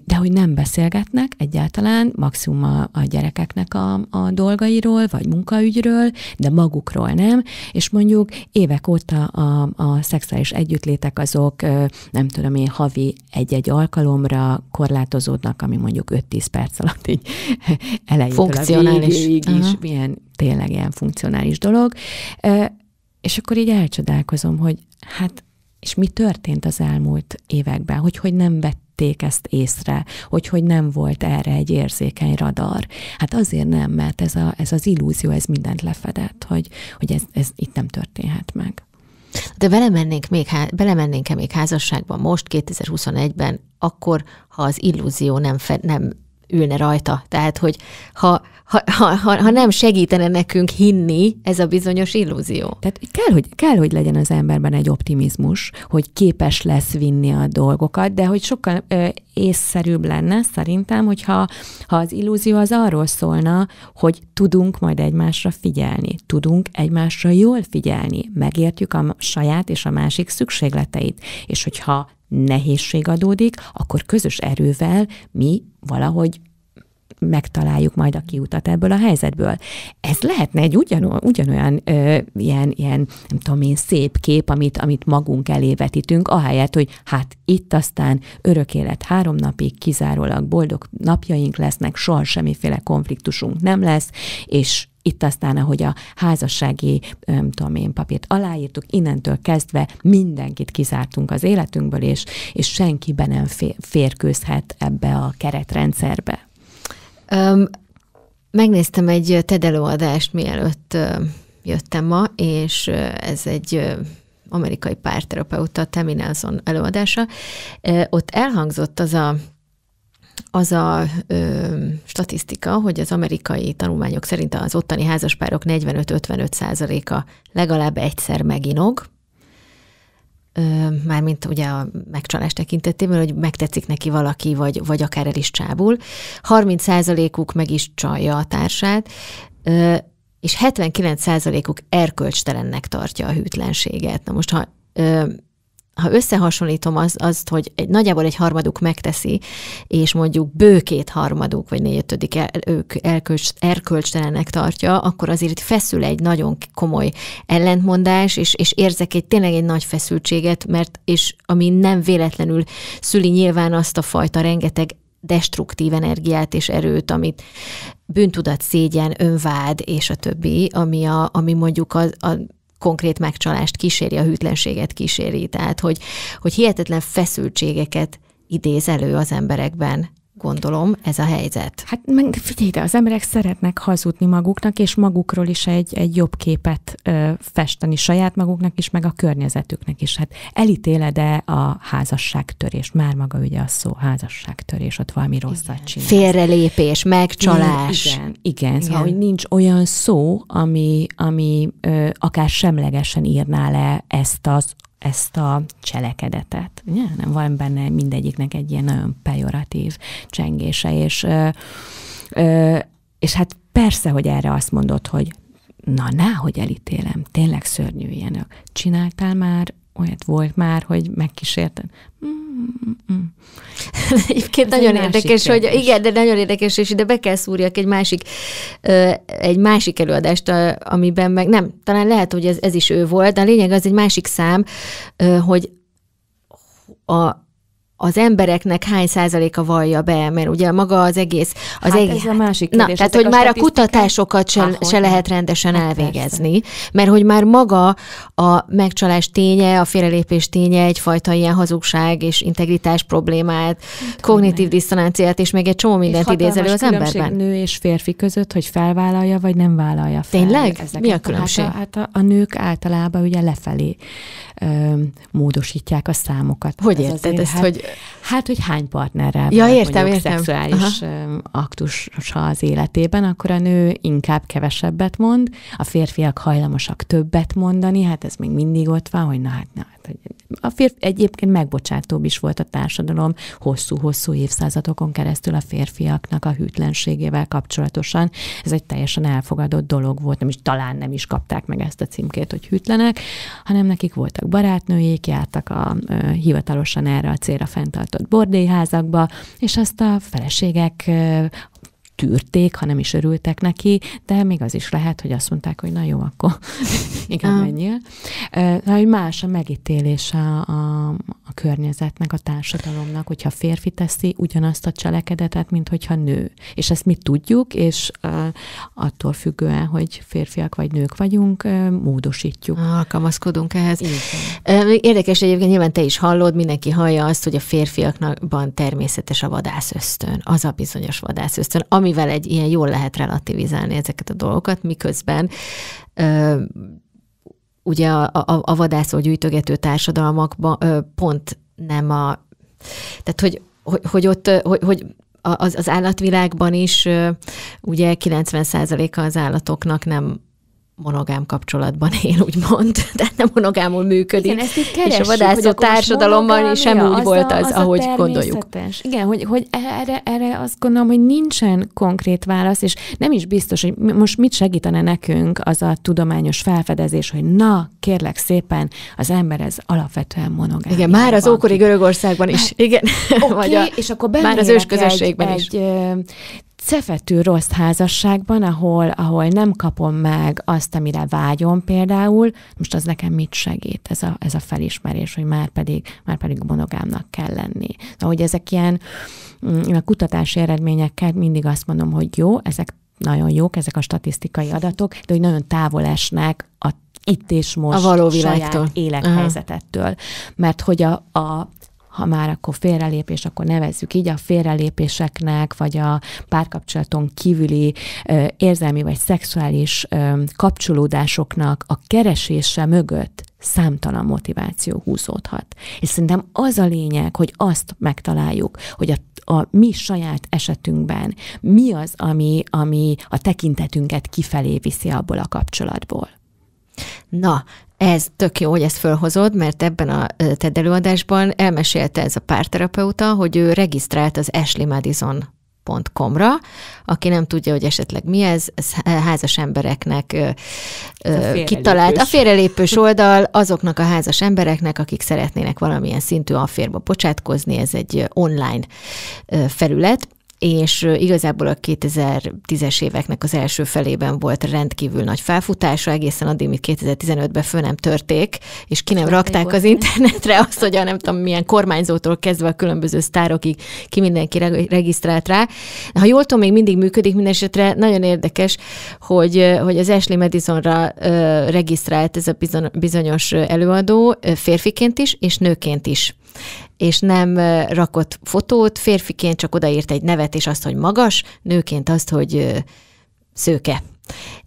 de hogy nem beszélgetnek egyáltalán, maximum a, a gyerekeknek a, a dolgairól, vagy munkaügyről, de magukról nem, és mondjuk évek óta a, a szexuális együttlétek azok, nem tudom én, havi egy-egy alkalomra korlátozódnak, ami mondjuk 5-10 perc alatt így <laughs> elejétől funkcionális. a végéig is, milyen tényleg ilyen funkcionális dolog. És akkor így elcsodálkozom, hogy hát és mi történt az elmúlt években, hogy hogy nem vett ezt észre, hogy hogy nem volt erre egy érzékeny radar. Hát azért nem, mert ez, a, ez az illúzió, ez mindent lefedett, hogy, hogy ez, ez itt nem történhet meg. De belemennénk még, belemennénk-e még házasságba most, 2021-ben, akkor, ha az illúzió nem, fe, nem ülne rajta. Tehát, hogy ha, ha, ha, ha nem segítene nekünk hinni ez a bizonyos illúzió. Tehát kell hogy, kell, hogy legyen az emberben egy optimizmus, hogy képes lesz vinni a dolgokat, de hogy sokkal ö, észszerűbb lenne szerintem, hogyha ha az illúzió az arról szólna, hogy tudunk majd egymásra figyelni, tudunk egymásra jól figyelni, megértjük a saját és a másik szükségleteit, és hogyha nehézség adódik, akkor közös erővel mi valahogy megtaláljuk majd a kiutat ebből a helyzetből. Ez lehetne egy ugyanolyan, ugyanolyan ö, ilyen, ilyen, nem tudom én, szép kép, amit, amit magunk elé vetítünk, ahelyett, hogy hát itt aztán örök élet három napig, kizárólag boldog napjaink lesznek, soha semmiféle konfliktusunk nem lesz, és itt aztán, ahogy a házassági öm, tudom én, papírt aláírtuk, innentől kezdve mindenkit kizártunk az életünkből, és, és senki be nem férkőzhet ebbe a keretrendszerbe. Um, megnéztem egy TED előadást, mielőtt uh, jöttem ma, és uh, ez egy uh, amerikai párterapeuta, Tammy Nelson előadása. Ott elhangzott az a az a ö, statisztika, hogy az amerikai tanulmányok szerint az ottani házaspárok 45-55 százaléka legalább egyszer meginog, mármint ugye a megcsalás tekintetében, hogy megtetszik neki valaki, vagy, vagy akár el is csábul. 30%-uk meg is csalja a társát, és 79%-uk erkölcstelennek tartja a hűtlenséget. Na most, ha ha összehasonlítom az, azt, hogy egy, nagyjából egy harmaduk megteszi, és mondjuk bő két harmaduk, vagy négyötödik el, ők elkölcs, erkölcstelenek tartja, akkor azért feszül egy nagyon komoly ellentmondás, és, és érzek egy tényleg egy nagy feszültséget, mert és ami nem véletlenül szüli nyilván azt a fajta rengeteg destruktív energiát és erőt, amit bűntudat, szégyen, önvád és a többi, ami, a, ami mondjuk a, a konkrét megcsalást kíséri, a hűtlenséget kíséri, tehát hogy, hogy hihetetlen feszültségeket idéz elő az emberekben gondolom ez a helyzet. Hát meg figyelj, de az emberek szeretnek hazudni maguknak, és magukról is egy, egy jobb képet ö, festeni saját maguknak is, meg a környezetüknek is. Hát elítéled-e a házasságtörés? Már maga ugye a szó házasságtörés, ott valami rosszat csinál. Félrelépés, megcsalás. Igen, igen. igen. Szóval, hogy nincs olyan szó, ami, ami ö, akár semlegesen írná le ezt az ezt a cselekedetet. Ugye? Nem van benne mindegyiknek egy ilyen nagyon pejoratív csengése, és, ö, ö, és hát persze, hogy erre azt mondod, hogy na, nehogy elítélem, tényleg szörnyű ilyenek, Csináltál már olyat volt már, hogy megkísérted. <laughs> Egyébként nagyon egy érdekes, kérdés. hogy igen, de nagyon érdekes, és ide be kell szúrjak egy másik, egy másik előadást, amiben meg nem, talán lehet, hogy ez, ez is ő volt, de a lényeg az egy másik szám, hogy a, az embereknek hány százaléka vallja be, mert ugye maga az egész... Az hát egész, ez a másik kérdés. Na, tehát, hát hogy a már a kutatásokat se, hát, se lehet rendesen hát elvégezni, persze. mert hogy már maga a megcsalás ténye, a félrelépés ténye egyfajta ilyen hazugság és integritás problémát, hát, kognitív diszonanciát, és még egy csomó mindent idéz elő az emberben. nő és férfi között, hogy felvállalja, vagy nem vállalja fel. Tényleg? Ezeket. Mi hát a különbség? Hát a, hát a, a nők általában ugye lefelé ö, módosítják a számokat. Hogy ez érted ezt, hát, hogy Hát, hogy hány partnerrel ja, volt értem, mondjuk értem. szexuális Aha. aktusa az életében, akkor a nő inkább kevesebbet mond, a férfiak hajlamosak többet mondani, hát ez még mindig ott van, hogy na hát, na, hát a férfi egyébként megbocsátóbb is volt a társadalom hosszú-hosszú évszázadokon keresztül a férfiaknak a hűtlenségével kapcsolatosan. Ez egy teljesen elfogadott dolog volt, nem is talán nem is kapták meg ezt a címkét, hogy hűtlenek, hanem nekik voltak barátnőjék, jártak a, a hivatalosan erre a célra fenntartott bordélyházakba, és azt a feleségek tűrték, hanem is örültek neki, de még az is lehet, hogy azt mondták, hogy na jó, akkor <laughs> igen, menjél. Hogy más a megítélése a, a környezetnek, a társadalomnak, hogyha férfi teszi ugyanazt a cselekedetet, mint hogyha nő. És ezt mi tudjuk, és attól függően, hogy férfiak vagy nők vagyunk, módosítjuk. Alkalmazkodunk ah, ehhez. Igen. Érdekes egyébként, nyilván te is hallod, mindenki hallja azt, hogy a férfiaknak van természetes a vadász ösztön, az a bizonyos vadász ösztön, ami amivel egy ilyen jól lehet relativizálni ezeket a dolgokat, miközben ö, ugye a, a, a vadászó gyűjtögető társadalmakban ö, pont nem a... Tehát, hogy, hogy, hogy ott, hogy, hogy az, az állatvilágban is ugye 90%-a az állatoknak nem monogám kapcsolatban <laughs> él, úgymond. de nem monogámul működik. Igen, ezt így keressük, És a vadászó társadalomban sem úgy az volt az, az ahogy gondoljuk. Igen, hogy, hogy erre, erre azt gondolom, hogy nincsen konkrét válasz, és nem is biztos, hogy most mit segítene nekünk az a tudományos felfedezés, hogy na, kérlek szépen, az ember ez alapvetően monogám. Igen, már az ókori Görögországban is. Már, hát, igen. Okay, <laughs> Vagy a, és akkor már az ősközösségben egy, is. Egy, cefetű rossz házasságban, ahol, ahol nem kapom meg azt, amire vágyom például, most az nekem mit segít ez a, ez a felismerés, hogy már pedig, már pedig monogámnak kell lenni. hogy ezek ilyen mm, a kutatási eredményekkel mindig azt mondom, hogy jó, ezek nagyon jók, ezek a statisztikai adatok, de hogy nagyon távol esnek a itt és most a való világtól. saját élethelyzetettől. Mert hogy a, a ha már akkor félrelépés, akkor nevezzük így a félrelépéseknek, vagy a párkapcsolaton kívüli ö, érzelmi vagy szexuális ö, kapcsolódásoknak a keresése mögött számtalan motiváció húzódhat. És szerintem az a lényeg, hogy azt megtaláljuk, hogy a, a mi saját esetünkben mi az, ami, ami a tekintetünket kifelé viszi abból a kapcsolatból. Na, ez tök jó, hogy ezt fölhozod, mert ebben a TED előadásban elmesélte ez a párterapeuta, hogy ő regisztrált az Ashley Madison Com-ra. Aki nem tudja, hogy esetleg mi ez, ez házas embereknek a kitalált. A félrelépős oldal azoknak a házas embereknek, akik szeretnének valamilyen szintű afférba bocsátkozni, ez egy online felület, és igazából a 2010-es éveknek az első felében volt rendkívül nagy felfutása, egészen addig, mint 2015-ben föl nem törték, és ki nem Csak rakták az internetre <laughs> azt, hogy a nem tudom milyen kormányzótól kezdve a különböző sztárokig ki mindenki regisztrált rá. Ha jól tudom, még mindig működik, minden esetre nagyon érdekes, hogy, hogy az Ashley Madisonra regisztrált ez a bizonyos előadó férfiként is, és nőként is és nem rakott fotót, férfiként csak odaírt egy nevet és azt, hogy magas, nőként azt, hogy szőke.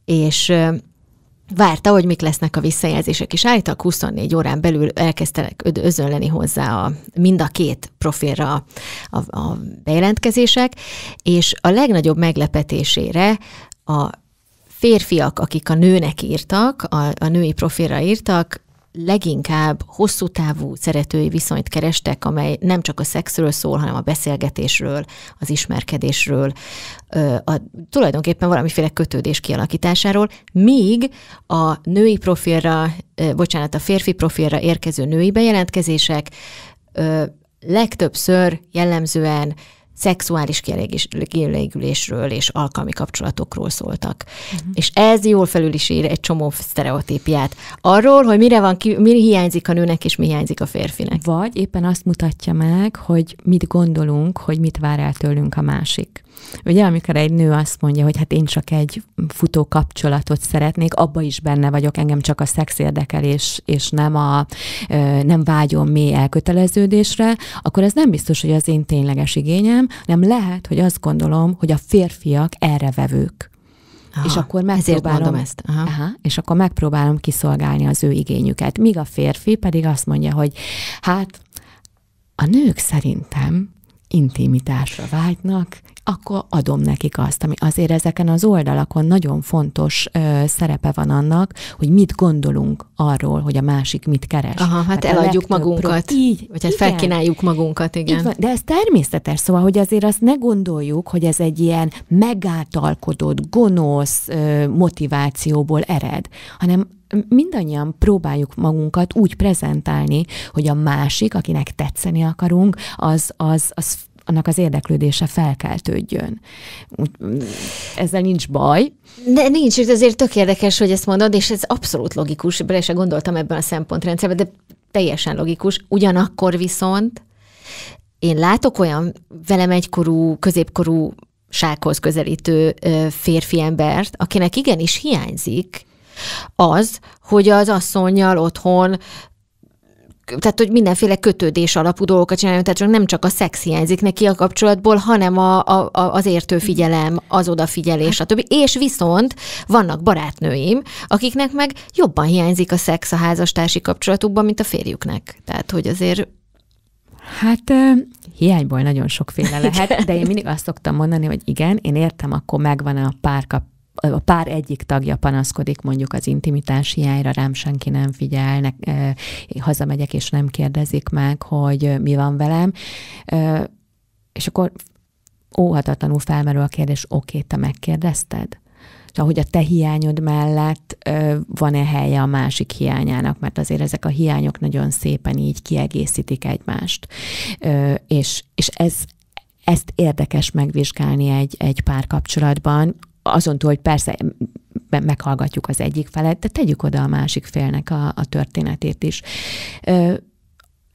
És várta, hogy mik lesznek a visszajelzések, és állítak 24 órán belül elkezdtek özönleni hozzá a, mind a két profilra a, a bejelentkezések, és a legnagyobb meglepetésére a férfiak, akik a nőnek írtak, a, a női profilra írtak, leginkább hosszú távú szeretői viszonyt kerestek, amely nem csak a szexről szól, hanem a beszélgetésről, az ismerkedésről, a, tulajdonképpen valamiféle kötődés kialakításáról, míg a női profilra, bocsánat, a férfi profilra érkező női bejelentkezések legtöbbször jellemzően szexuális kielégülésről és alkalmi kapcsolatokról szóltak. Uh-huh. És ez jól felül is ír egy csomó sztereotípiát. Arról, hogy mire van ki, mi hiányzik a nőnek, és mi hiányzik a férfinek. Vagy éppen azt mutatja meg, hogy mit gondolunk, hogy mit vár el tőlünk a másik. Ugye, amikor egy nő azt mondja, hogy hát én csak egy futó kapcsolatot szeretnék, abba is benne vagyok, engem csak a szex érdekel, és, és nem, a, nem vágyom mély elköteleződésre, akkor ez nem biztos, hogy az én tényleges igényem, nem lehet, hogy azt gondolom, hogy a férfiak erre vevők. Aha, és akkor megpróbálom ezt. Aha. Aha, és akkor megpróbálom kiszolgálni az ő igényüket. Míg a férfi pedig azt mondja, hogy hát a nők szerintem intimitásra vágynak, akkor adom nekik azt, ami azért ezeken az oldalakon nagyon fontos ö, szerepe van annak, hogy mit gondolunk arról, hogy a másik mit keres. Aha, hát, hát eladjuk magunkat. Pro... Így, vagy hát igen. felkínáljuk magunkat, igen. Így van, de ez természetes, szóval, hogy azért azt ne gondoljuk, hogy ez egy ilyen megáltalkodott, gonosz ö, motivációból ered, hanem mindannyian próbáljuk magunkat úgy prezentálni, hogy a másik, akinek tetszeni akarunk, az, az, az annak az érdeklődése felkeltődjön. Úgy, ezzel nincs baj. De nincs, és azért tök érdekes, hogy ezt mondod, és ez abszolút logikus, bele se gondoltam ebben a szempontrendszerben, de teljesen logikus. Ugyanakkor viszont én látok olyan velem egykorú, középkorú sághoz közelítő férfi embert, akinek igenis hiányzik az, hogy az asszonyjal otthon tehát hogy mindenféle kötődés alapú dolgokat csináljon, tehát csak nem csak a szex hiányzik neki a kapcsolatból, hanem a, a, a, az értő figyelem, az odafigyelés, stb. És viszont vannak barátnőim, akiknek meg jobban hiányzik a szex a házastársi kapcsolatukban, mint a férjüknek. Tehát, hogy azért Hát uh, hiányból nagyon sokféle lehet, de én mindig azt szoktam mondani, hogy igen, én értem, akkor megvan a párkap, a pár egyik tagja panaszkodik mondjuk az intimitás hiányra, rám senki nem figyel, ne, eh, hazamegyek és nem kérdezik meg, hogy mi van velem, eh, és akkor óhatatlanul felmerül a kérdés, oké, okay, te megkérdezted? hogy a te hiányod mellett van-e helye a másik hiányának, mert azért ezek a hiányok nagyon szépen így kiegészítik egymást. Ö, és, és ez, ezt érdekes megvizsgálni egy, egy pár kapcsolatban azon túl, hogy persze meghallgatjuk az egyik felet, de tegyük oda a másik félnek a, a történetét is. Ö,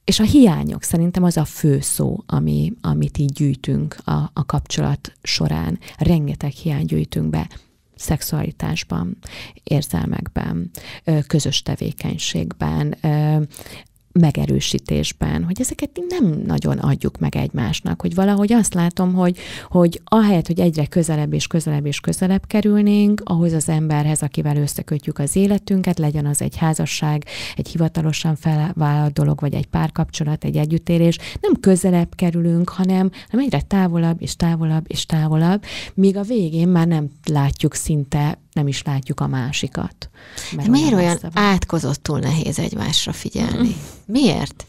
és a hiányok szerintem az a fő szó, ami, amit így gyűjtünk a, a kapcsolat során. Rengeteg hiány gyűjtünk be szexualitásban, érzelmekben, közös tevékenységben, megerősítésben, hogy ezeket nem nagyon adjuk meg egymásnak, hogy valahogy azt látom, hogy, hogy ahelyett, hogy egyre közelebb és közelebb és közelebb kerülnénk ahhoz az emberhez, akivel összekötjük az életünket, legyen az egy házasság, egy hivatalosan felvállalt dolog, vagy egy párkapcsolat, egy együttérés, nem közelebb kerülünk, hanem, hanem egyre távolabb és távolabb és távolabb, míg a végén már nem látjuk szinte nem is látjuk a másikat. Mert De miért olyan átkozottul nehéz egymásra figyelni? Mm. Miért?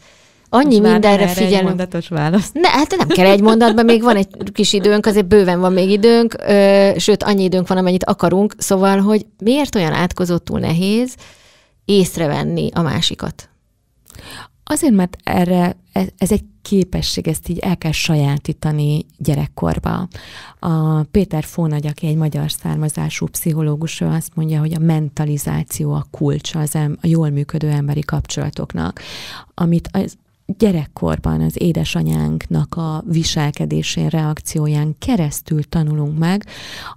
Annyi Most mindenre figyelünk. Egy mondatos válasz. Ne, hát nem kell egy mondatban, még van egy kis időnk, azért bőven van még időnk, ö, sőt, annyi időnk van, amennyit akarunk, szóval, hogy miért olyan átkozottul nehéz észrevenni a másikat? Azért, mert erre ez egy képesség, ezt így el kell sajátítani gyerekkorba. A Péter Fónagy, aki egy magyar származású pszichológus, ő azt mondja, hogy a mentalizáció a kulcsa az em- a jól működő emberi kapcsolatoknak, amit az gyerekkorban az édesanyánknak a viselkedésén, reakcióján keresztül tanulunk meg,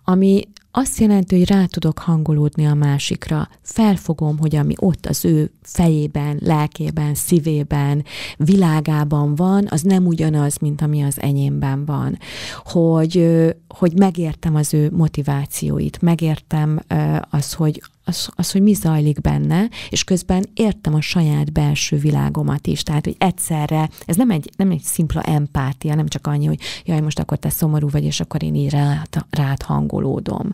ami, azt jelenti, hogy rá tudok hangolódni a másikra, felfogom, hogy ami ott az ő fejében, lelkében, szívében, világában van, az nem ugyanaz, mint ami az enyémben van. Hogy, hogy megértem az ő motivációit, megértem az, hogy az, az, hogy mi zajlik benne, és közben értem a saját belső világomat is. Tehát, hogy egyszerre, ez nem egy, nem egy szimpla empátia, nem csak annyi, hogy jaj, most akkor te szomorú vagy, és akkor én így rád, rád hangolódom.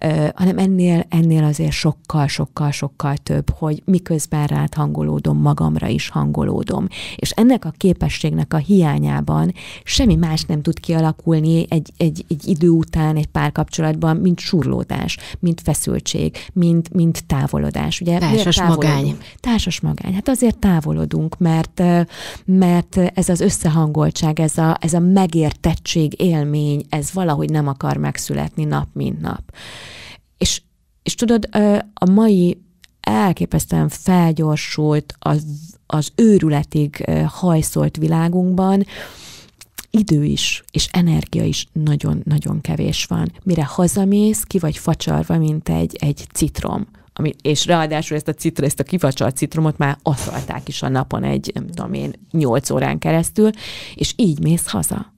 Ö, hanem ennél, ennél azért sokkal, sokkal, sokkal több, hogy miközben rád hangolódom, magamra is hangolódom. És ennek a képességnek a hiányában semmi más nem tud kialakulni egy, egy, egy idő után, egy párkapcsolatban, mint surlódás, mint feszültség, mint mint, mint távolodás. Ugye, társas magány. Társas magány. Hát azért távolodunk, mert, mert ez az összehangoltság, ez a, ez a megértettség, élmény, ez valahogy nem akar megszületni nap, mint nap. És, és tudod, a mai elképesztően felgyorsult, az, az őrületig hajszolt világunkban, idő is, és energia is nagyon-nagyon kevés van. Mire hazamész, ki vagy facsarva, mint egy, egy citrom. Ami, és ráadásul ezt a, citra, ezt a kifacsart citromot már aszalták is a napon egy, nem tudom én, nyolc órán keresztül, és így mész haza.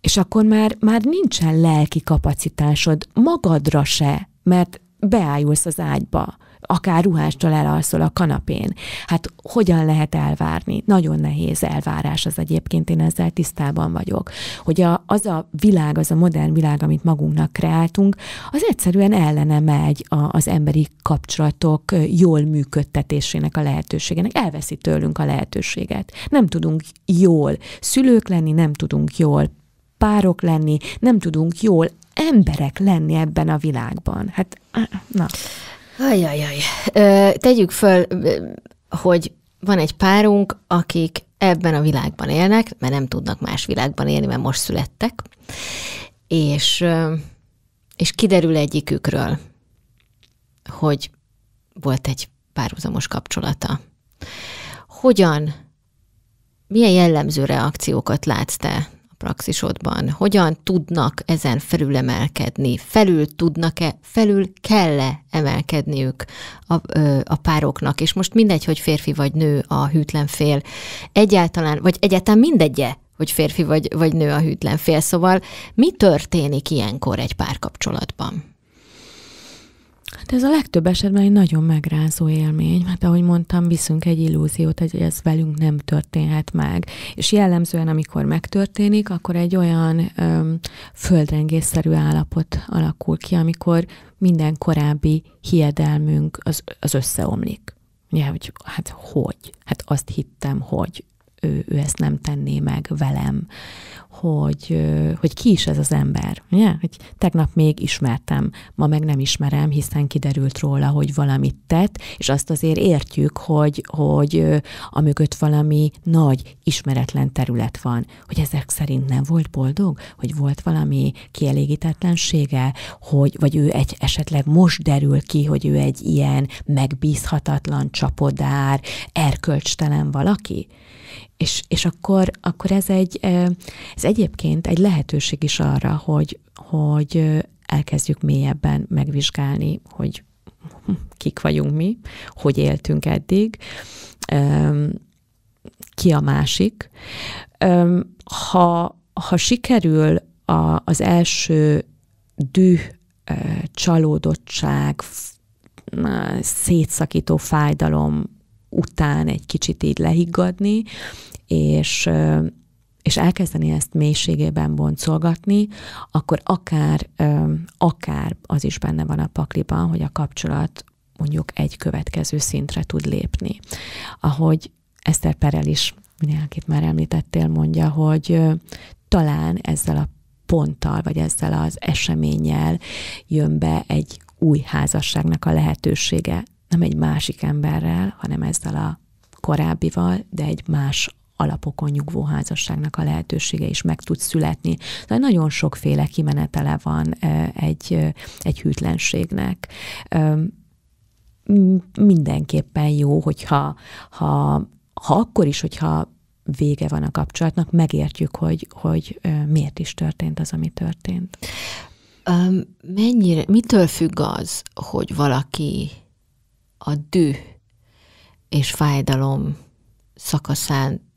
És akkor már, már nincsen lelki kapacitásod magadra se, mert beájulsz az ágyba akár ruhástól elalszol a kanapén. Hát hogyan lehet elvárni? Nagyon nehéz elvárás az egyébként, én ezzel tisztában vagyok. Hogy a, az a világ, az a modern világ, amit magunknak kreáltunk, az egyszerűen ellene megy a, az emberi kapcsolatok jól működtetésének a lehetőségének. Elveszi tőlünk a lehetőséget. Nem tudunk jól szülők lenni, nem tudunk jól párok lenni, nem tudunk jól emberek lenni ebben a világban. Hát, na. Ajajaj. Ö, tegyük föl, hogy van egy párunk, akik ebben a világban élnek, mert nem tudnak más világban élni, mert most születtek, és, és kiderül egyikükről, hogy volt egy párhuzamos kapcsolata. Hogyan, milyen jellemző reakciókat látsz te praxisodban hogyan tudnak ezen felül emelkedni Felül tudnak-e, felül kell-e emelkedniük a, a pároknak? És most mindegy, hogy férfi vagy nő a hűtlen fél. Egyáltalán, vagy egyáltalán mindegye, hogy férfi vagy, vagy nő a hűtlen fél. Szóval mi történik ilyenkor egy párkapcsolatban? Hát ez a legtöbb esetben egy nagyon megrázó élmény, mert hát ahogy mondtam, viszünk egy illúziót, hogy ez velünk nem történhet meg. És jellemzően, amikor megtörténik, akkor egy olyan öm, földrengésszerű állapot alakul ki, amikor minden korábbi hiedelmünk az, az összeomlik. Ugye, hogy hát hogy? Hát azt hittem, hogy ő, ő ezt nem tenné meg velem, hogy, hogy ki is ez az ember. Ugye? Hogy tegnap még ismertem, ma meg nem ismerem, hiszen kiderült róla, hogy valamit tett, és azt azért értjük, hogy, hogy a mögött valami nagy, ismeretlen terület van. Hogy ezek szerint nem volt boldog? Hogy volt valami kielégítetlensége? Hogy, vagy ő egy esetleg most derül ki, hogy ő egy ilyen megbízhatatlan csapodár, erkölcstelen valaki? És, és akkor, akkor ez, egy, ez egyébként egy lehetőség is arra, hogy, hogy elkezdjük mélyebben megvizsgálni, hogy kik vagyunk mi, hogy éltünk eddig, ki a másik. Ha, ha sikerül a, az első düh, csalódottság, szétszakító fájdalom után egy kicsit így lehiggadni, és, és elkezdeni ezt mélységében boncolgatni, akkor akár, akár az is benne van a pakliban, hogy a kapcsolat mondjuk egy következő szintre tud lépni. Ahogy Eszter Perel is, mindenkit már említettél, mondja, hogy talán ezzel a ponttal, vagy ezzel az eseménnyel jön be egy új házasságnak a lehetősége nem egy másik emberrel, hanem ezzel a korábbival, de egy más alapokon nyugvó házasságnak a lehetősége is meg tud születni. De nagyon sokféle kimenetele van egy, egy hűtlenségnek. Mindenképpen jó, hogyha ha, ha akkor is, hogyha vége van a kapcsolatnak, megértjük, hogy, hogy miért is történt az, ami történt. mennyire, mitől függ az, hogy valaki a düh és fájdalom szakaszán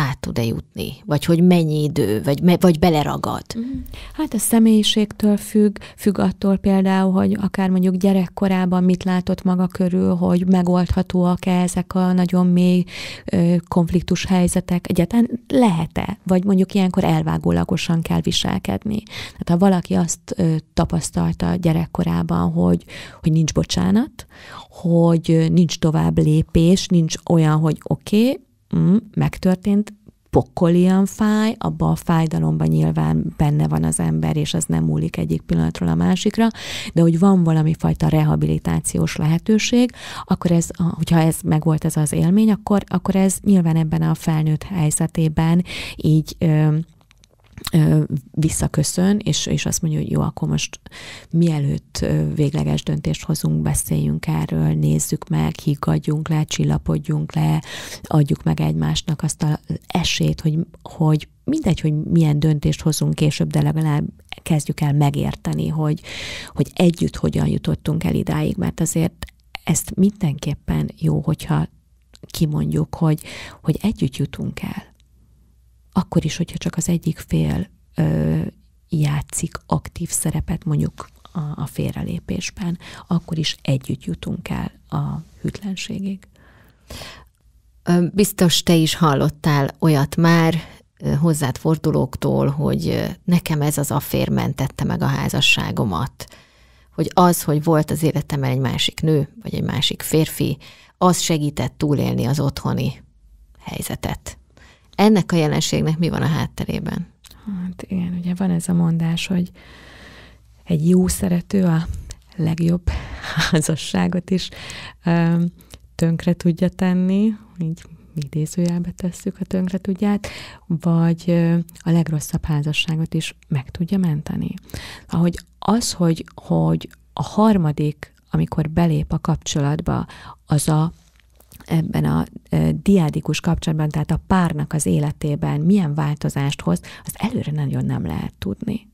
át tud-e jutni? Vagy hogy mennyi idő? Vagy, vagy beleragad? Mhm. Hát a személyiségtől függ, függ attól például, hogy akár mondjuk gyerekkorában mit látott maga körül, hogy megoldhatóak-e ezek a nagyon mély ö, konfliktus helyzetek egyáltalán lehet-e? Vagy mondjuk ilyenkor elvágólagosan kell viselkedni. Tehát ha valaki azt ö, tapasztalta gyerekkorában, hogy, hogy nincs bocsánat, hogy nincs tovább lépés, nincs olyan, hogy oké, okay, mm, megtörtént, pokolian fáj, abba a fájdalomban nyilván benne van az ember, és az nem múlik egyik pillanatról a másikra, de hogy van valami fajta rehabilitációs lehetőség, akkor ez, hogyha ez megvolt ez az élmény, akkor, akkor ez nyilván ebben a felnőtt helyzetében így ö, visszaköszön, és, és azt mondja, hogy jó, akkor most mielőtt végleges döntést hozunk, beszéljünk erről, nézzük meg, higgadjunk le, csillapodjunk le, adjuk meg egymásnak azt az esélyt, hogy, hogy mindegy, hogy milyen döntést hozunk később, de legalább kezdjük el megérteni, hogy, hogy együtt hogyan jutottunk el idáig, mert azért ezt mindenképpen jó, hogyha kimondjuk, hogy, hogy együtt jutunk el akkor is, hogyha csak az egyik fél ö, játszik aktív szerepet mondjuk a, a félrelépésben, akkor is együtt jutunk el a hűtlenségig. Biztos te is hallottál olyat már hozzád fordulóktól, hogy nekem ez az affér mentette meg a házasságomat, hogy az, hogy volt az életemben egy másik nő, vagy egy másik férfi, az segített túlélni az otthoni helyzetet ennek a jelenségnek mi van a hátterében? Hát igen, ugye van ez a mondás, hogy egy jó szerető a legjobb <laughs> házasságot is ö, tönkre tudja tenni, így idézőjelbe tesszük a tönkre tudját, vagy a legrosszabb házasságot is meg tudja menteni. Ahogy az, hogy, hogy a harmadik, amikor belép a kapcsolatba, az a ebben a diádikus kapcsolatban, tehát a párnak az életében milyen változást hoz, az előre nagyon nem lehet tudni.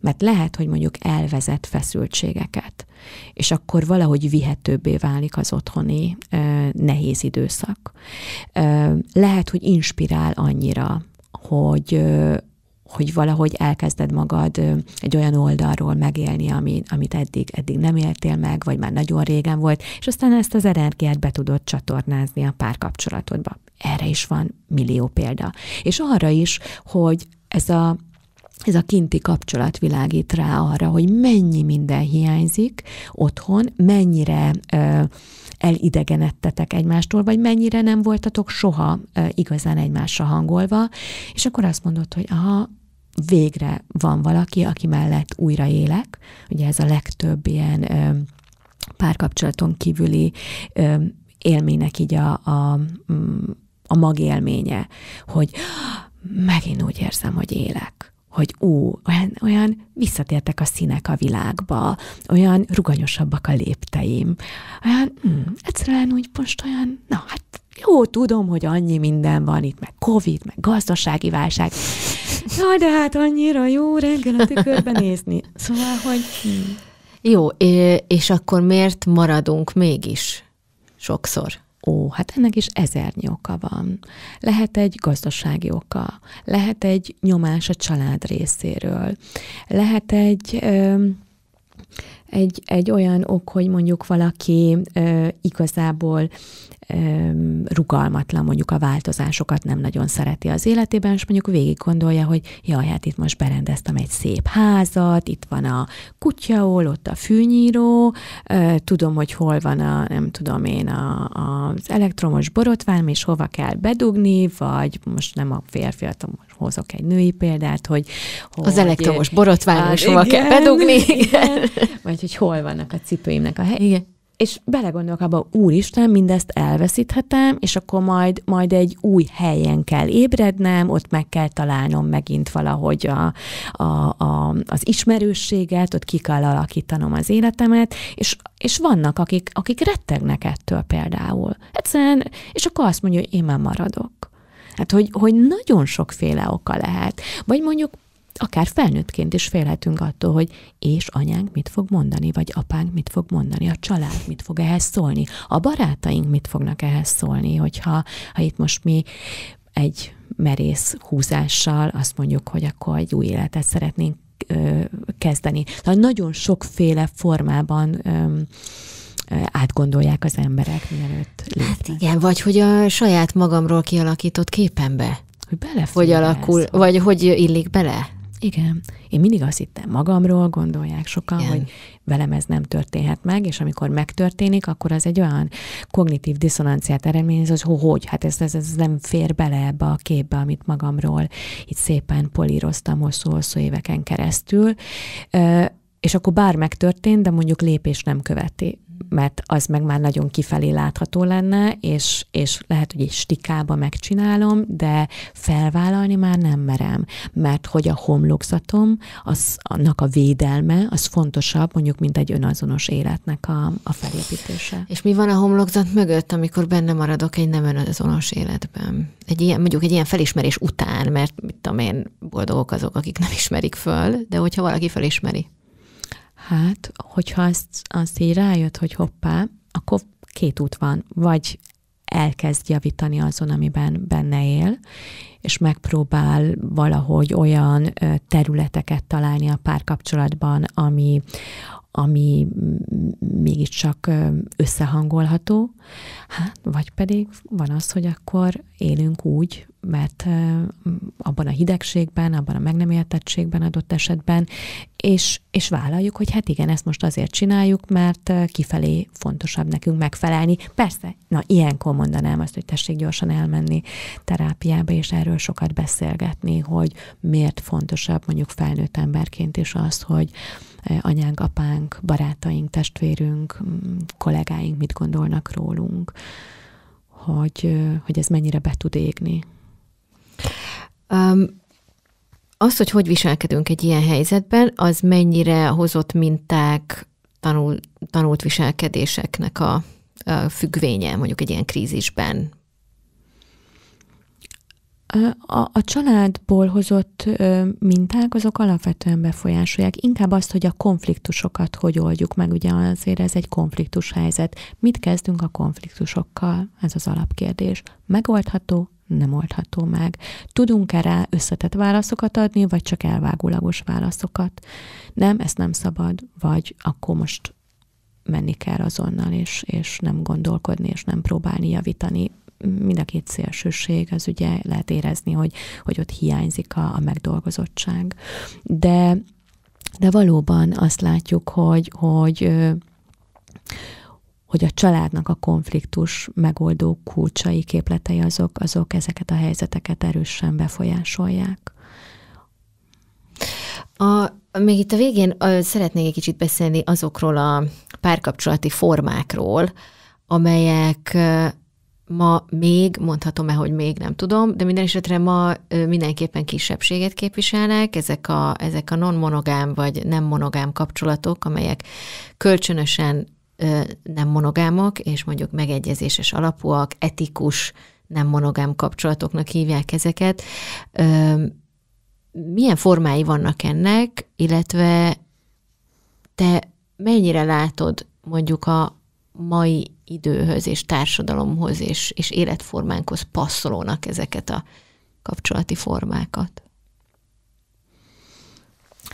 Mert lehet, hogy mondjuk elvezet feszültségeket, és akkor valahogy vihetőbbé válik az otthoni nehéz időszak. lehet, hogy inspirál annyira, hogy, hogy valahogy elkezded magad egy olyan oldalról megélni, ami, amit eddig, eddig nem éltél meg, vagy már nagyon régen volt, és aztán ezt az energiát be tudod csatornázni a párkapcsolatodba. Erre is van millió példa. És arra is, hogy ez a ez a kinti kapcsolat világít rá arra, hogy mennyi minden hiányzik otthon, mennyire ö, elidegenedtetek egymástól, vagy mennyire nem voltatok soha igazán egymásra hangolva, és akkor azt mondod, hogy aha, végre van valaki, aki mellett újra élek. Ugye ez a legtöbb ilyen párkapcsolaton kívüli élménynek így a, a, mm, a magélménye, hogy megint úgy érzem, hogy élek hogy ú, olyan, olyan visszatértek a színek a világba, olyan ruganyosabbak a lépteim, olyan hm, egyszerűen úgy most olyan, na hát jó, tudom, hogy annyi minden van itt, meg Covid, meg gazdasági válság, na de hát annyira jó reggel a tükörbe nézni. Szóval, hogy... Hm. Jó, és akkor miért maradunk mégis sokszor? Ó, hát ennek is ezernyi oka van. Lehet egy gazdasági oka, lehet egy nyomás a család részéről, lehet egy... Ö, egy, egy olyan ok, hogy mondjuk valaki ö, igazából rugalmatlan mondjuk a változásokat nem nagyon szereti az életében, és mondjuk végig gondolja, hogy jaj, hát itt most berendeztem egy szép házat, itt van a kutyaól, ott a fűnyíró, tudom, hogy hol van a, nem tudom én, a, az elektromos borotvám, és hova kell bedugni, vagy most nem a férfiat, most hozok egy női példát, hogy... hogy az elektromos borotvám, és ah, hova kell bedugni. Igen. <laughs> Vagy hogy hol vannak a cipőimnek a helye? Igen és belegondolok abba, úristen, mindezt elveszíthetem, és akkor majd, majd egy új helyen kell ébrednem, ott meg kell találnom megint valahogy a, a, a, az ismerősséget, ott ki kell alakítanom az életemet, és, és vannak, akik, akik rettegnek ettől például. Egyszerűen, és akkor azt mondja, hogy én már maradok. Hát, hogy, hogy nagyon sokféle oka lehet. Vagy mondjuk akár felnőttként is félhetünk attól, hogy és anyánk mit fog mondani, vagy apánk mit fog mondani, a család mit fog ehhez szólni, a barátaink mit fognak ehhez szólni, hogyha ha itt most mi egy merész húzással azt mondjuk, hogy akkor egy új életet szeretnénk ö, kezdeni. Tehát nagyon sokféle formában ö, átgondolják az emberek, mielőtt hát lépnek. Hát igen, vagy hogy a saját magamról kialakított képembe. Hogy Hogy alakul, ez, vagy hogy illik bele? Igen. Én mindig azt hittem magamról, gondolják sokan, Igen. hogy velem ez nem történhet meg, és amikor megtörténik, akkor az egy olyan kognitív diszonanciát eredményez, hogy hogy, hát ez, ez, ez nem fér bele ebbe a képbe, amit magamról itt szépen políroztam hosszú-hosszú éveken keresztül és akkor bár megtörtént, de mondjuk lépés nem követi mert az meg már nagyon kifelé látható lenne, és, és lehet, hogy egy stikába megcsinálom, de felvállalni már nem merem, mert hogy a homlokzatom, az, annak a védelme, az fontosabb, mondjuk, mint egy önazonos életnek a, a felépítése. És mi van a homlokzat mögött, amikor benne maradok egy nem önazonos életben? Egy ilyen, mondjuk egy ilyen felismerés után, mert mit tudom én, boldogok azok, akik nem ismerik föl, de hogyha valaki felismeri. Hát, hogyha azt, azt így rájött, hogy hoppá, akkor két út van. Vagy elkezd javítani azon, amiben benne él, és megpróbál valahogy olyan területeket találni a párkapcsolatban, ami, ami mégiscsak összehangolható, hát, vagy pedig van az, hogy akkor élünk úgy, mert abban a hidegségben, abban a meg nem értettségben adott esetben, és, és vállaljuk, hogy hát igen, ezt most azért csináljuk, mert kifelé fontosabb nekünk megfelelni. Persze, na ilyenkor mondanám azt, hogy tessék gyorsan elmenni terápiába, és erről sokat beszélgetni, hogy miért fontosabb mondjuk felnőtt emberként is az, hogy anyánk, apánk, barátaink, testvérünk, kollégáink mit gondolnak rólunk, hogy, hogy ez mennyire be tud égni. Um, az, hogy hogy viselkedünk egy ilyen helyzetben, az mennyire hozott minták tanul, tanult viselkedéseknek a, a függvénye mondjuk egy ilyen krízisben? A, a családból hozott ö, minták azok alapvetően befolyásolják. Inkább azt, hogy a konfliktusokat hogy oldjuk meg, ugye azért ez egy konfliktus helyzet. Mit kezdünk a konfliktusokkal? Ez az alapkérdés. Megoldható, nem oldható meg. tudunk erre összetett válaszokat adni, vagy csak elvágólagos válaszokat? Nem, ezt nem szabad, vagy akkor most menni kell azonnal, és, és nem gondolkodni, és nem próbálni javítani. Mind a két szélsőség, az ugye lehet érezni, hogy, hogy ott hiányzik a, a megdolgozottság. De, de valóban azt látjuk, hogy, hogy hogy a családnak a konfliktus megoldó kulcsai képletei azok, azok ezeket a helyzeteket erősen befolyásolják. A, még itt a végén a, szeretnék egy kicsit beszélni azokról a párkapcsolati formákról, amelyek ma még, mondhatom-e, hogy még nem tudom, de minden esetre ma mindenképpen kisebbséget képviselnek, ezek a, ezek a non-monogám vagy nem monogám kapcsolatok, amelyek kölcsönösen nem monogámok, és mondjuk megegyezéses alapúak, etikus, nem monogám kapcsolatoknak hívják ezeket. Milyen formái vannak ennek, illetve te mennyire látod mondjuk a mai időhöz és társadalomhoz és, és életformánkhoz passzolónak ezeket a kapcsolati formákat?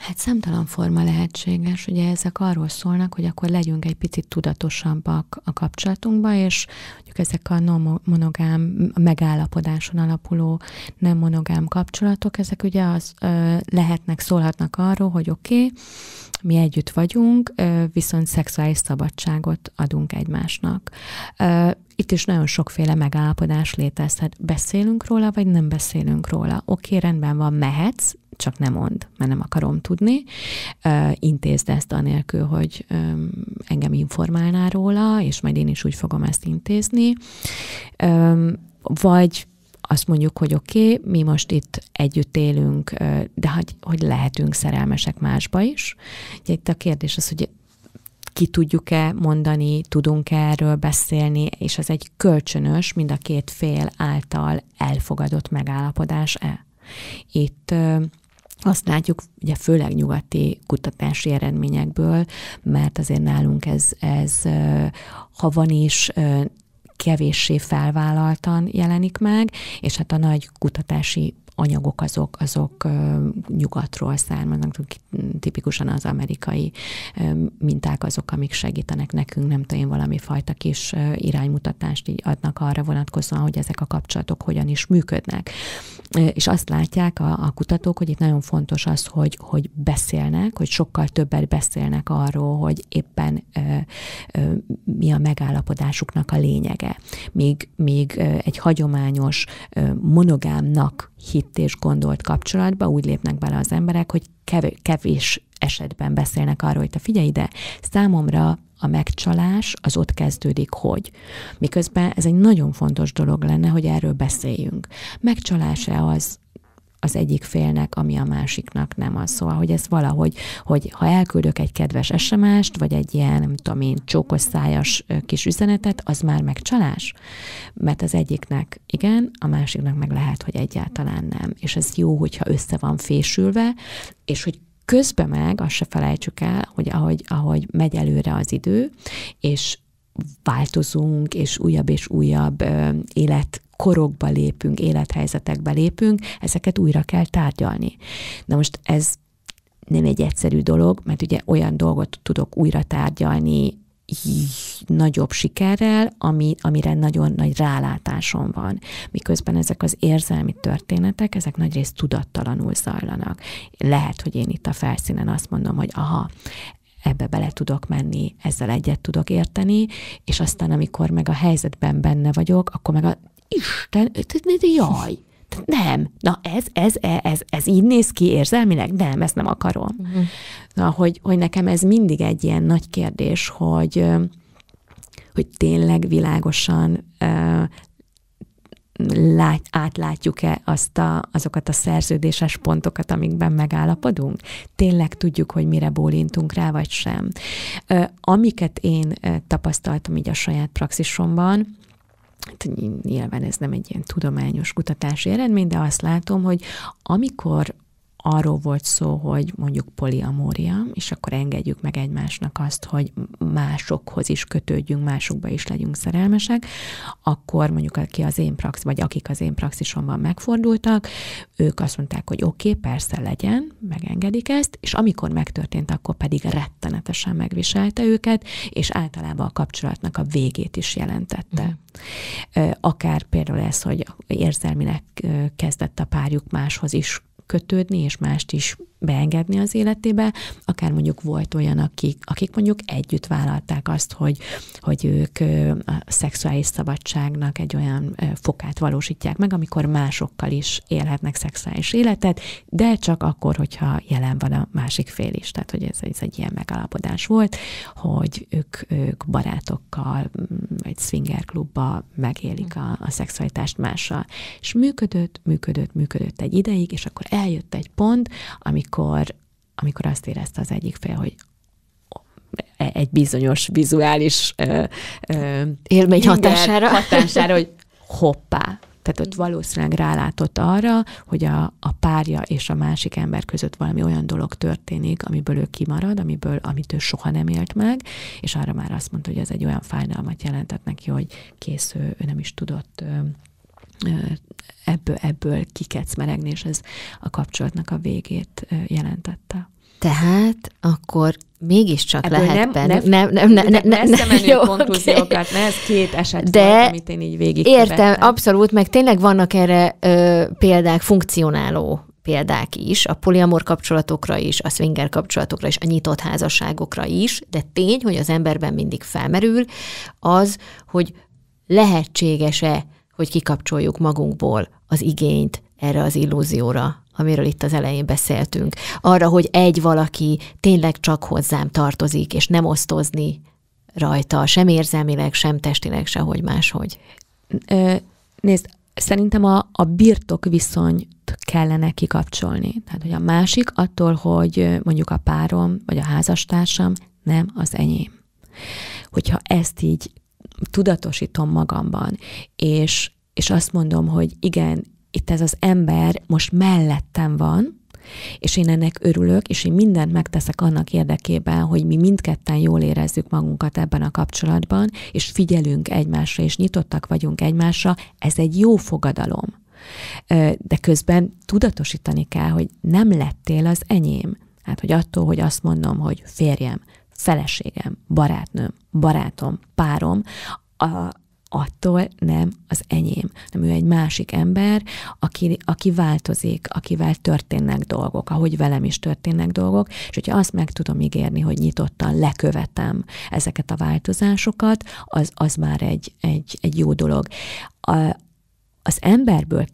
Hát számtalan forma lehetséges, ugye ezek arról szólnak, hogy akkor legyünk egy picit tudatosabbak a kapcsolatunkban, és mondjuk ezek a non monogám, megállapodáson alapuló nem monogám kapcsolatok, ezek ugye az ö, lehetnek, szólhatnak arról, hogy oké, okay, mi együtt vagyunk, viszont szexuális szabadságot adunk egymásnak. Itt is nagyon sokféle megállapodás létezhet. Beszélünk róla, vagy nem beszélünk róla. Oké, okay, rendben van, mehetsz, csak nem mond, mert nem akarom tudni. intézd ezt anélkül, hogy engem informálnál róla, és majd én is úgy fogom ezt intézni. vagy azt mondjuk, hogy oké, okay, mi most itt együtt élünk, de hogy, hogy lehetünk szerelmesek másba is. Ugye itt a kérdés az, hogy ki tudjuk-e mondani, tudunk-e erről beszélni, és ez egy kölcsönös, mind a két fél által elfogadott megállapodás-e. Itt azt látjuk, ugye főleg nyugati kutatási eredményekből, mert azért nálunk ez, ez ha van is kevéssé felvállaltan jelenik meg, és hát a nagy kutatási anyagok azok, azok nyugatról származnak, tipikusan az amerikai minták azok, amik segítenek nekünk, nem tudom én, valami fajta kis iránymutatást így adnak arra vonatkozóan, hogy ezek a kapcsolatok hogyan is működnek és azt látják a, a kutatók, hogy itt nagyon fontos az, hogy, hogy beszélnek, hogy sokkal többet beszélnek arról, hogy éppen ö, ö, mi a megállapodásuknak a lényege. még még egy hagyományos ö, monogámnak hitt és gondolt kapcsolatba úgy lépnek bele az emberek, hogy kevés esetben beszélnek arról, hogy te figyelj ide, számomra a megcsalás az ott kezdődik, hogy. Miközben ez egy nagyon fontos dolog lenne, hogy erről beszéljünk. Megcsalás-e az, az egyik félnek, ami a másiknak nem az. Szóval, hogy ez valahogy, hogy ha elküldök egy kedves SMS-t, vagy egy ilyen, nem tudom én, csókos szájas kis üzenetet, az már megcsalás. Mert az egyiknek igen, a másiknak meg lehet, hogy egyáltalán nem. És ez jó, hogyha össze van fésülve, és hogy közben meg azt se felejtsük el, hogy ahogy, ahogy megy előre az idő, és változunk, és újabb és újabb ö, élet korokba lépünk, élethelyzetekbe lépünk, ezeket újra kell tárgyalni. Na most ez nem egy egyszerű dolog, mert ugye olyan dolgot tudok újra tárgyalni nagyobb sikerrel, ami, amire nagyon nagy rálátásom van. Miközben ezek az érzelmi történetek, ezek nagyrészt tudattalanul zajlanak. Lehet, hogy én itt a felszínen azt mondom, hogy aha, ebbe bele tudok menni, ezzel egyet tudok érteni, és aztán amikor meg a helyzetben benne vagyok, akkor meg a Isten, jaj, nem, na ez, ez, e- ez, ez így néz ki érzelmileg? Nem, ezt nem akarom. Uh-huh. Na, hogy, hogy nekem ez mindig egy ilyen nagy kérdés, hogy, hogy tényleg világosan uh, lát, átlátjuk-e azt a, azokat a szerződéses pontokat, amikben megállapodunk? Tényleg tudjuk, hogy mire bólintunk rá, vagy sem? Uh, amiket én tapasztaltam így a saját praxisomban, Hát nyilván ez nem egy ilyen tudományos kutatási eredmény, de azt látom, hogy amikor arról volt szó, hogy mondjuk poliamória, és akkor engedjük meg egymásnak azt, hogy másokhoz is kötődjünk, másokba is legyünk szerelmesek, akkor mondjuk aki az én praxis, vagy akik az én praxisomban megfordultak, ők azt mondták, hogy oké, okay, persze legyen, megengedik ezt, és amikor megtörtént, akkor pedig rettenetesen megviselte őket, és általában a kapcsolatnak a végét is jelentette. Mhm. Akár például ez, hogy érzelminek kezdett a párjuk máshoz is kötődni, és mást is beengedni az életébe. Akár mondjuk volt olyan, akik, akik mondjuk együtt vállalták azt, hogy, hogy ők a szexuális szabadságnak egy olyan fokát valósítják meg, amikor másokkal is élhetnek szexuális életet, de csak akkor, hogyha jelen van a másik fél is. Tehát, hogy ez, ez egy ilyen megalapodás volt, hogy ők, ők barátokkal mm, egy swinger klubba megélik a, a szexualitást mással. És működött, működött, működött egy ideig, és akkor el eljött egy pont, amikor, amikor azt érezte az egyik fél, hogy egy bizonyos vizuális ö, ö, élmény hatására. hatására, hogy hoppá, tehát ott mm. valószínűleg rálátott arra, hogy a, a párja és a másik ember között valami olyan dolog történik, amiből ő kimarad, amiből, amit ő soha nem élt meg, és arra már azt mondta, hogy ez egy olyan fájdalmat jelentett neki, hogy kész, ő, ő nem is tudott ebből, ebből meregni, és ez a kapcsolatnak a végét jelentette. Tehát akkor mégiscsak Ebből lehet nem, benne. Nem, nem, nem, nem, nem, nem, nem nem. Nem, nem. okay. nem. ez két eset De volt, amit én így végig Értem, Nem, abszolút, meg tényleg vannak erre ö, példák, funkcionáló példák is, a poliamor kapcsolatokra is, a swinger kapcsolatokra is, a nyitott házasságokra is, de tény, hogy az emberben mindig felmerül az, hogy lehetséges-e hogy kikapcsoljuk magunkból az igényt erre az illúzióra, amiről itt az elején beszéltünk. Arra, hogy egy valaki tényleg csak hozzám tartozik, és nem osztozni rajta, sem érzelmileg, sem testileg, sehogy máshogy. Nézd, szerintem a, a birtok viszonyt kellene kikapcsolni. Tehát, hogy a másik attól, hogy mondjuk a párom, vagy a házastársam nem az enyém. Hogyha ezt így tudatosítom magamban, és, és azt mondom, hogy igen, itt ez az ember most mellettem van, és én ennek örülök, és én mindent megteszek annak érdekében, hogy mi mindketten jól érezzük magunkat ebben a kapcsolatban, és figyelünk egymásra, és nyitottak vagyunk egymásra, ez egy jó fogadalom. De közben tudatosítani kell, hogy nem lettél az enyém. Hát, hogy attól, hogy azt mondom, hogy férjem, feleségem, barátnőm, barátom, párom, a, attól nem az enyém. Nem ő egy másik ember, aki, aki változik, akivel történnek dolgok, ahogy velem is történnek dolgok, és hogyha azt meg tudom ígérni, hogy nyitottan lekövetem ezeket a változásokat, az, az már egy, egy, egy jó dolog. A, az emberből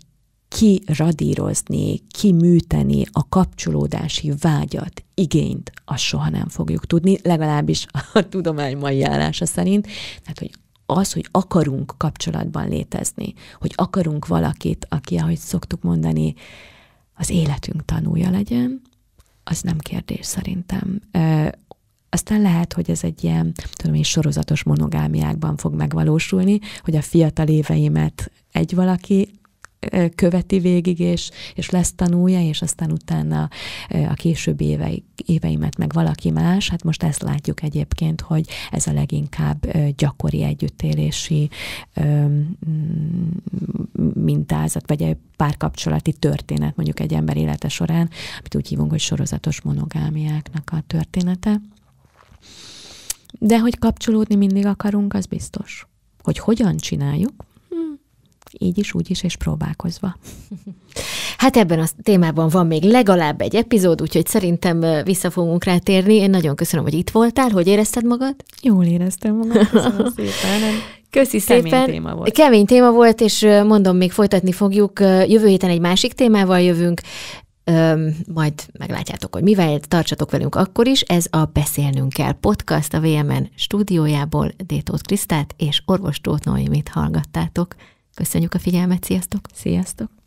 kiradírozni, kiműteni a kapcsolódási vágyat, igényt, azt soha nem fogjuk tudni, legalábbis a <laughs> tudomány mai állása szerint. Tehát, hogy az, hogy akarunk kapcsolatban létezni, hogy akarunk valakit, aki, ahogy szoktuk mondani, az életünk tanúja legyen, az nem kérdés szerintem. Ö, aztán lehet, hogy ez egy ilyen, tudom én, sorozatos monogámiákban fog megvalósulni, hogy a fiatal éveimet egy valaki, követi végig, és, és lesz tanulja, és aztán utána a későbbi évei, éveimet meg valaki más. Hát most ezt látjuk egyébként, hogy ez a leginkább gyakori együttélési mintázat, vagy egy párkapcsolati történet mondjuk egy ember élete során, amit úgy hívunk, hogy sorozatos monogámiáknak a története. De hogy kapcsolódni mindig akarunk, az biztos. Hogy hogyan csináljuk, így is, úgy is, és próbálkozva. Hát ebben a témában van még legalább egy epizód, úgyhogy szerintem vissza fogunk rá térni. Én nagyon köszönöm, hogy itt voltál. Hogy érezted magad? Jól éreztem magam, <laughs> köszönöm szépen. Köszi kemény szépen. Téma volt. Kemény téma volt, és mondom, még folytatni fogjuk. Jövő héten egy másik témával jövünk, majd meglátjátok, hogy mivel tartsatok velünk akkor is. Ez a Beszélnünk kell podcast a VMN stúdiójából Détót Krisztát és orvos Tóth Noémit hallgattátok. Köszönjük a figyelmet, sziasztok! Sziasztok!